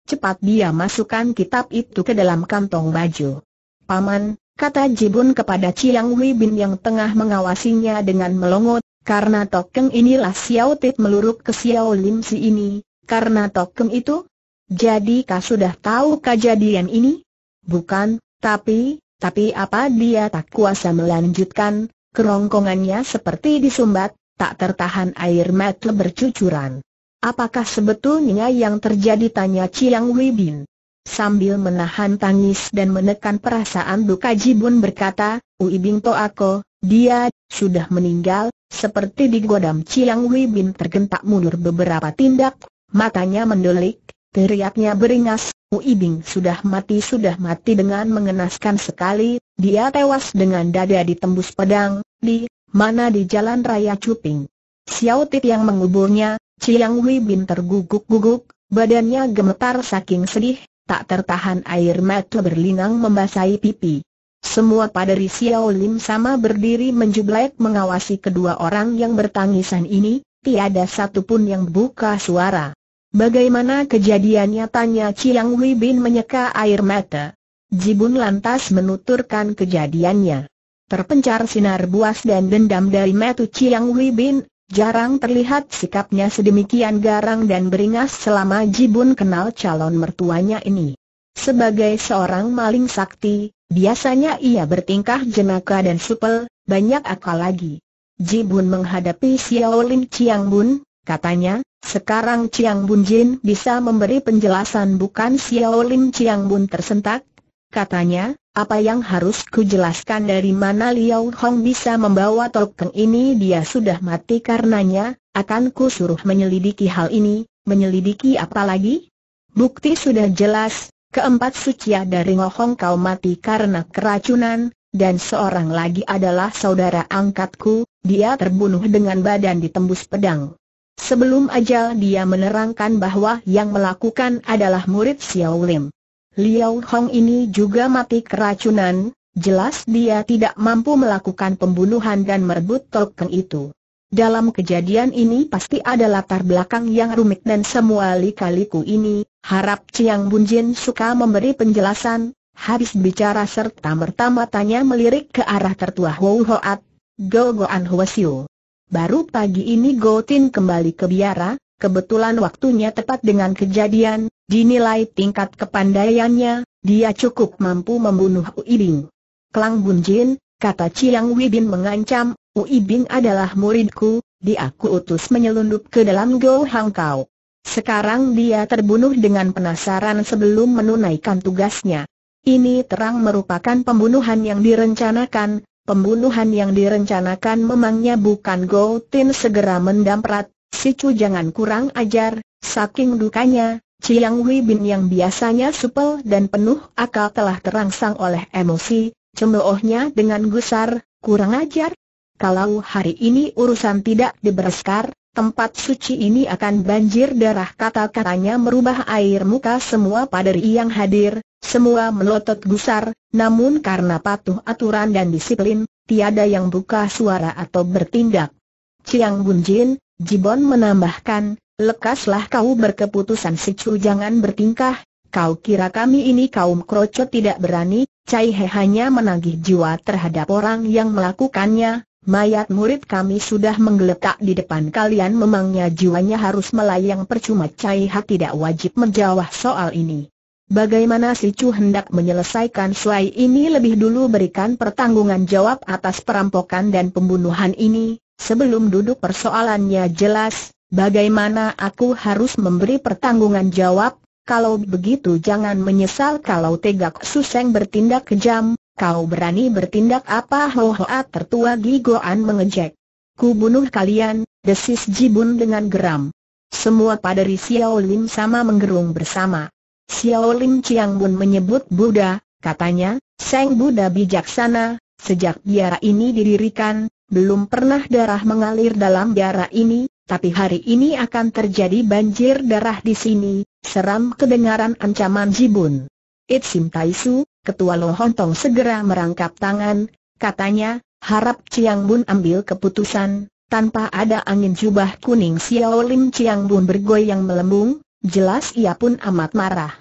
Cepat dia masukkan kitab itu ke dalam kantong baju. Paman, kata Jibun kepada Chiang Wei Bin yang tengah mengawasinya dengan melongot, karena tokeng inilah Xiao Tit meluruk ke Xiao Lim Si ini, karena tokeng itu? Jadi kau sudah tahu kejadian ini? Bukan, tapi, tapi apa dia tak kuasa melanjutkan, kerongkongannya seperti disumbat, tak tertahan air mata bercucuran. Apakah sebetulnya yang terjadi tanya Chiang Wibin? Sambil menahan tangis dan menekan perasaan duka Jibun berkata, Ui Bing To Ako, dia, sudah meninggal, seperti digodam Chiang Wibin tergentak mundur beberapa tindak, matanya mendelik, teriaknya beringas, Ui Bing sudah mati sudah mati dengan mengenaskan sekali, dia tewas dengan dada ditembus pedang, di, mana di jalan raya Cuping. Xiao Tit yang menguburnya, Chiang Hui Bin terguguk-guguk, badannya gemetar saking sedih, tak tertahan air mata berlinang membasahi pipi. Semua pada Xiao Lim sama berdiri menjublek mengawasi kedua orang yang bertangisan ini, tiada satupun yang buka suara. Bagaimana kejadiannya tanya Chiang Hui Bin menyeka air mata. Jibun lantas menuturkan kejadiannya. Terpencar sinar buas dan dendam dari mata Chiang Hui Bin, Jarang terlihat sikapnya sedemikian garang dan beringas selama Jibun kenal calon mertuanya ini. Sebagai seorang maling sakti, biasanya ia bertingkah jenaka dan supel, banyak akal lagi. Jibun menghadapi Xiao Lim Chiang Bun, katanya, sekarang Chiang Bun Jin bisa memberi penjelasan bukan Xiao Lim Chiang Bun tersentak, katanya, apa yang harus jelaskan dari mana Liao Hong bisa membawa token ini dia sudah mati karenanya, akan ku suruh menyelidiki hal ini, menyelidiki apa lagi? Bukti sudah jelas, keempat sucia dari Ngohong kau mati karena keracunan, dan seorang lagi adalah saudara angkatku, dia terbunuh dengan badan ditembus pedang. Sebelum ajal dia menerangkan bahwa yang melakukan adalah murid Xiao Lim. Liao Hong ini juga mati keracunan, jelas dia tidak mampu melakukan pembunuhan dan merebut token itu. Dalam kejadian ini pasti ada latar belakang yang rumit dan semua lika-liku ini, harap Chiang Bunjin suka memberi penjelasan, habis bicara serta merta matanya melirik ke arah tertua Hou Hoat, Go Go Ho Huasio. Baru pagi ini Go Tin kembali ke biara, kebetulan waktunya tepat dengan kejadian, Dinilai tingkat kepandaiannya, dia cukup mampu membunuh Ui Bing. Klang Bun kata Chiang Wibin mengancam, Ui adalah muridku, dia ku utus menyelundup ke dalam Go Hang Sekarang dia terbunuh dengan penasaran sebelum menunaikan tugasnya. Ini terang merupakan pembunuhan yang direncanakan, pembunuhan yang direncanakan memangnya bukan Go Tin segera mendamprat, si Chu jangan kurang ajar, saking dukanya, Chiang Hui Bin yang biasanya supel dan penuh akal telah terangsang oleh emosi, cemoohnya dengan gusar, kurang ajar. Kalau hari ini urusan tidak dibereskar, tempat suci ini akan banjir darah kata-katanya merubah air muka semua paderi yang hadir, semua melotot gusar, namun karena patuh aturan dan disiplin, tiada yang buka suara atau bertindak. Chiang Jin, Jibon menambahkan, Lekaslah kau berkeputusan si jangan bertingkah, kau kira kami ini kaum kroco tidak berani, Cai He hanya menagih jiwa terhadap orang yang melakukannya, mayat murid kami sudah menggeletak di depan kalian memangnya jiwanya harus melayang percuma Cai He tidak wajib menjawab soal ini. Bagaimana si Chu hendak menyelesaikan suai ini lebih dulu berikan pertanggungan jawab atas perampokan dan pembunuhan ini, sebelum duduk persoalannya jelas, Bagaimana aku harus memberi pertanggungan jawab? Kalau begitu jangan menyesal kalau tegak suseng bertindak kejam, kau berani bertindak apa hoa tertua Gigoan mengejek. Ku bunuh kalian, desis Jibun dengan geram. Semua pada Xiao Lim sama menggerung bersama. Xiao Lim Chiang Bun menyebut Buddha, katanya, sang Buddha bijaksana, sejak biara ini didirikan, belum pernah darah mengalir dalam biara ini, tapi hari ini akan terjadi banjir darah di sini, seram kedengaran ancaman Jibun. Tai Su, ketua Lohontong segera merangkap tangan, katanya, harap Chiang Bun ambil keputusan, tanpa ada angin jubah kuning Xiao Lim Chiang Bun bergoyang melembung, jelas ia pun amat marah.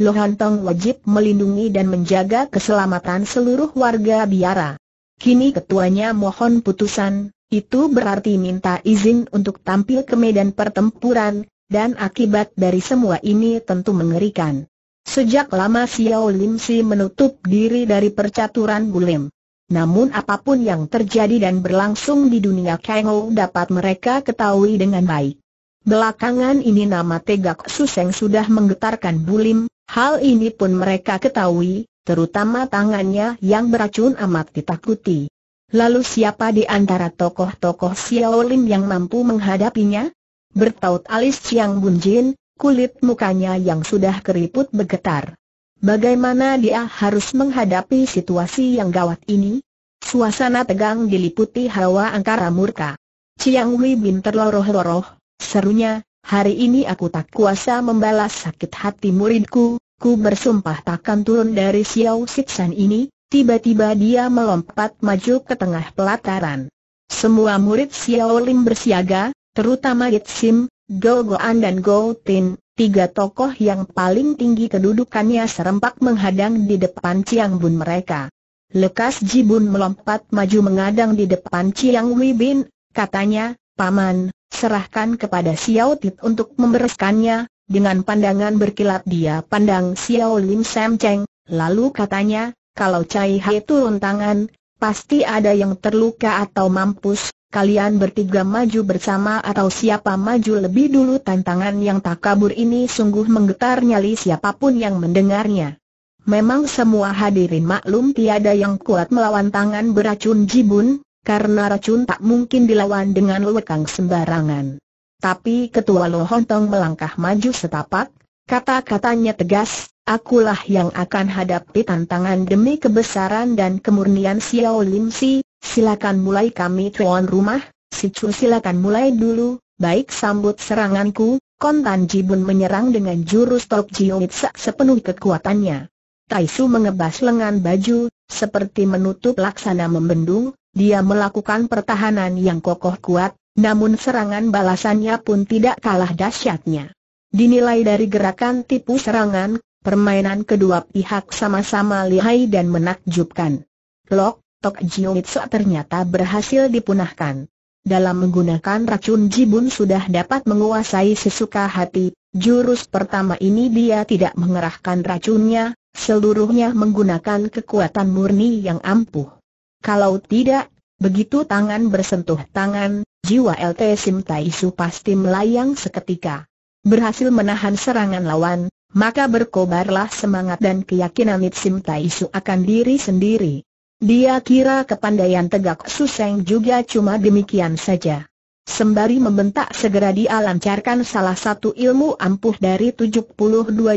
Lohontong wajib melindungi dan menjaga keselamatan seluruh warga biara. Kini ketuanya mohon putusan, itu berarti minta izin untuk tampil ke medan pertempuran, dan akibat dari semua ini tentu mengerikan. Sejak lama Xiao Lim Si menutup diri dari percaturan bulim. Namun apapun yang terjadi dan berlangsung di dunia Kengo dapat mereka ketahui dengan baik. Belakangan ini nama Tegak Suseng sudah menggetarkan bulim, hal ini pun mereka ketahui, terutama tangannya yang beracun amat ditakuti. Lalu siapa di antara tokoh-tokoh Xiaolin yang mampu menghadapinya? Bertaut alis Chiang Jin, kulit mukanya yang sudah keriput bergetar. Bagaimana dia harus menghadapi situasi yang gawat ini? Suasana tegang diliputi hawa angkara murka. Chiang Wei Bin terloroh-loroh, serunya, hari ini aku tak kuasa membalas sakit hati muridku, ku bersumpah takkan turun dari Xiao Siksan ini, Tiba-tiba dia melompat maju ke tengah pelataran. Semua murid Xiao Lim bersiaga, terutama Yit Sim, Go Goan dan Go Tin, tiga tokoh yang paling tinggi kedudukannya serempak menghadang di depan Chiang Bun mereka. Lekas Jibun melompat maju mengadang di depan Chiang Wei Bin, katanya, Paman, serahkan kepada Xiao Tit untuk membereskannya, dengan pandangan berkilat dia pandang Xiao Lim Sam Cheng, lalu katanya, kalau Cai Hai turun tangan, pasti ada yang terluka atau mampus, kalian bertiga maju bersama atau siapa maju lebih dulu tantangan yang tak kabur ini sungguh menggetar nyali siapapun yang mendengarnya. Memang semua hadirin maklum tiada yang kuat melawan tangan beracun jibun, karena racun tak mungkin dilawan dengan lekang sembarangan. Tapi Ketua Lohontong melangkah maju setapak, kata-katanya tegas, Akulah yang akan hadapi tantangan demi kebesaran dan kemurnian Xiao Lim Si, silakan mulai kami tuan rumah, Si Chu silakan mulai dulu, baik sambut seranganku, Kontan Jibun menyerang dengan jurus Tok Jiowitsa sepenuh kekuatannya. Tai Su mengebas lengan baju, seperti menutup laksana membendung, dia melakukan pertahanan yang kokoh kuat, namun serangan balasannya pun tidak kalah dahsyatnya. Dinilai dari gerakan tipu serangan, Permainan kedua pihak sama-sama lihai dan menakjubkan. Lok, Tok Jiuitsu ternyata berhasil dipunahkan. Dalam menggunakan racun jibun sudah dapat menguasai sesuka hati, jurus pertama ini dia tidak mengerahkan racunnya, seluruhnya menggunakan kekuatan murni yang ampuh. Kalau tidak, begitu tangan bersentuh tangan, jiwa LT Sim Taisu pasti melayang seketika. Berhasil menahan serangan lawan, maka berkobarlah semangat dan keyakinan Itsim Taisu akan diri sendiri. Dia kira kepandaian tegak Suseng juga cuma demikian saja. Sembari membentak segera dia lancarkan salah satu ilmu ampuh dari 72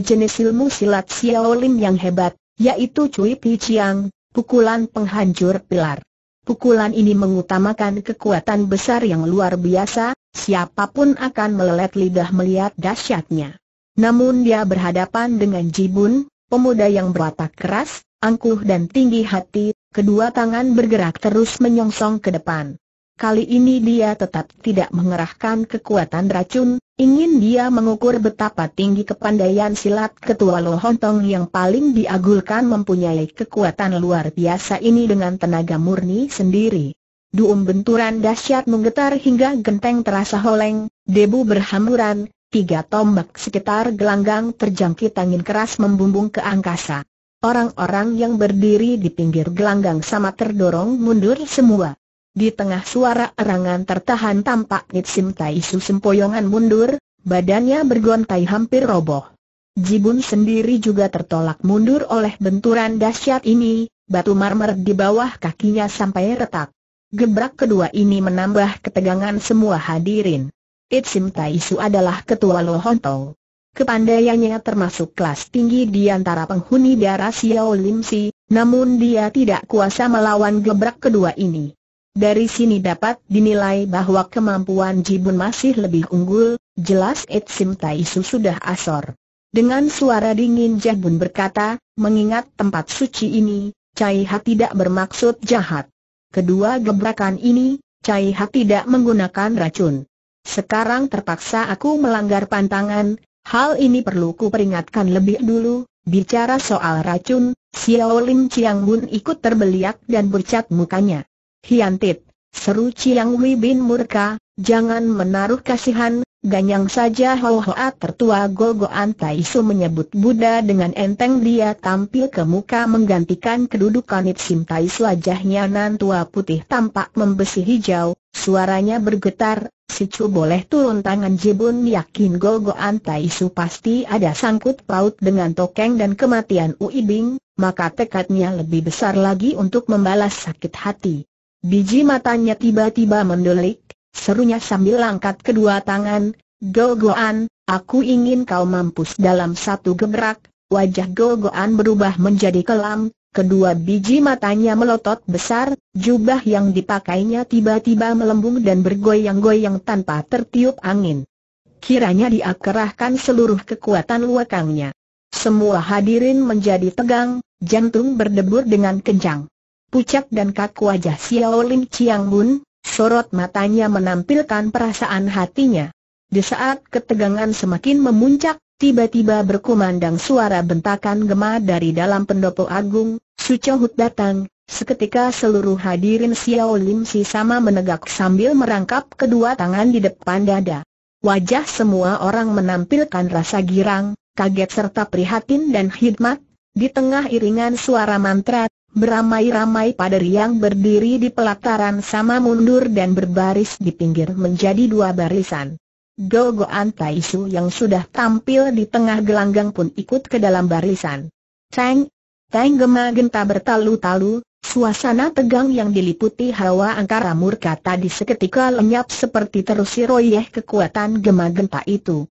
jenis ilmu silat Xiaolin yang hebat, yaitu Cui Pi Chiang, pukulan penghancur pilar. Pukulan ini mengutamakan kekuatan besar yang luar biasa, siapapun akan melelet lidah melihat dahsyatnya. Namun dia berhadapan dengan Jibun, pemuda yang berwatak keras, angkuh dan tinggi hati, kedua tangan bergerak terus menyongsong ke depan. Kali ini dia tetap tidak mengerahkan kekuatan racun, ingin dia mengukur betapa tinggi kepandaian silat ketua Lohontong yang paling diagulkan mempunyai kekuatan luar biasa ini dengan tenaga murni sendiri. Duum benturan dahsyat menggetar hingga genteng terasa holeng, debu berhamburan tiga tombak sekitar gelanggang terjangkit angin keras membumbung ke angkasa. Orang-orang yang berdiri di pinggir gelanggang sama terdorong mundur semua. Di tengah suara erangan tertahan tampak Nitsim Taisu sempoyongan mundur, badannya bergontai hampir roboh. Jibun sendiri juga tertolak mundur oleh benturan dahsyat ini, batu marmer di bawah kakinya sampai retak. Gebrak kedua ini menambah ketegangan semua hadirin. Itsim Taisu adalah ketua Lohontong. Kepandaiannya termasuk kelas tinggi di antara penghuni daerah Xiao Lim namun dia tidak kuasa melawan gebrak kedua ini. Dari sini dapat dinilai bahwa kemampuan Jibun masih lebih unggul, jelas Itsim Taisu sudah asor. Dengan suara dingin Jibun berkata, mengingat tempat suci ini, Cai Ha tidak bermaksud jahat. Kedua gebrakan ini, Cai Ha tidak menggunakan racun. Sekarang terpaksa aku melanggar pantangan, hal ini perlu ku peringatkan lebih dulu, bicara soal racun, Xiao Lim Chiang Bun ikut terbeliak dan bercat mukanya. Hiantit, seru Chiang Wei bin murka, jangan menaruh kasihan, ganyang saja Ho Hoa tertua Golgoan Su menyebut Buddha dengan enteng dia tampil ke muka menggantikan kedudukan Tai Su wajahnya nan tua putih tampak membesi hijau, suaranya bergetar, Si Chu boleh turun tangan Jibun yakin gogoan Tai Su pasti ada sangkut paut dengan tokeng dan kematian Ui Bing, maka tekadnya lebih besar lagi untuk membalas sakit hati. Biji matanya tiba-tiba mendelik, serunya sambil angkat kedua tangan, Gogoan, aku ingin kau mampus dalam satu gebrak, wajah Gogoan berubah menjadi kelam, Kedua biji matanya melotot besar, jubah yang dipakainya tiba-tiba melembung dan bergoyang-goyang tanpa tertiup angin. Kiranya dia kerahkan seluruh kekuatan luakangnya. Semua hadirin menjadi tegang, jantung berdebur dengan kencang. Pucat dan kaku wajah Xiao Lim Chiang Bun, sorot matanya menampilkan perasaan hatinya. Di saat ketegangan semakin memuncak, Tiba-tiba berkumandang suara bentakan gema dari dalam pendopo agung, Sucohut datang, seketika seluruh hadirin Xiao Lim Si sama menegak sambil merangkap kedua tangan di depan dada. Wajah semua orang menampilkan rasa girang, kaget serta prihatin dan khidmat. di tengah iringan suara mantra, beramai-ramai pada riang berdiri di pelataran sama mundur dan berbaris di pinggir menjadi dua barisan. Gogo Isu yang sudah tampil di tengah gelanggang pun ikut ke dalam barisan. Cheng Teng Gema genta bertalu-talu, suasana tegang yang diliputi hawa angkara murka tadi seketika lenyap seperti terusir royeh kekuatan Gema genta itu.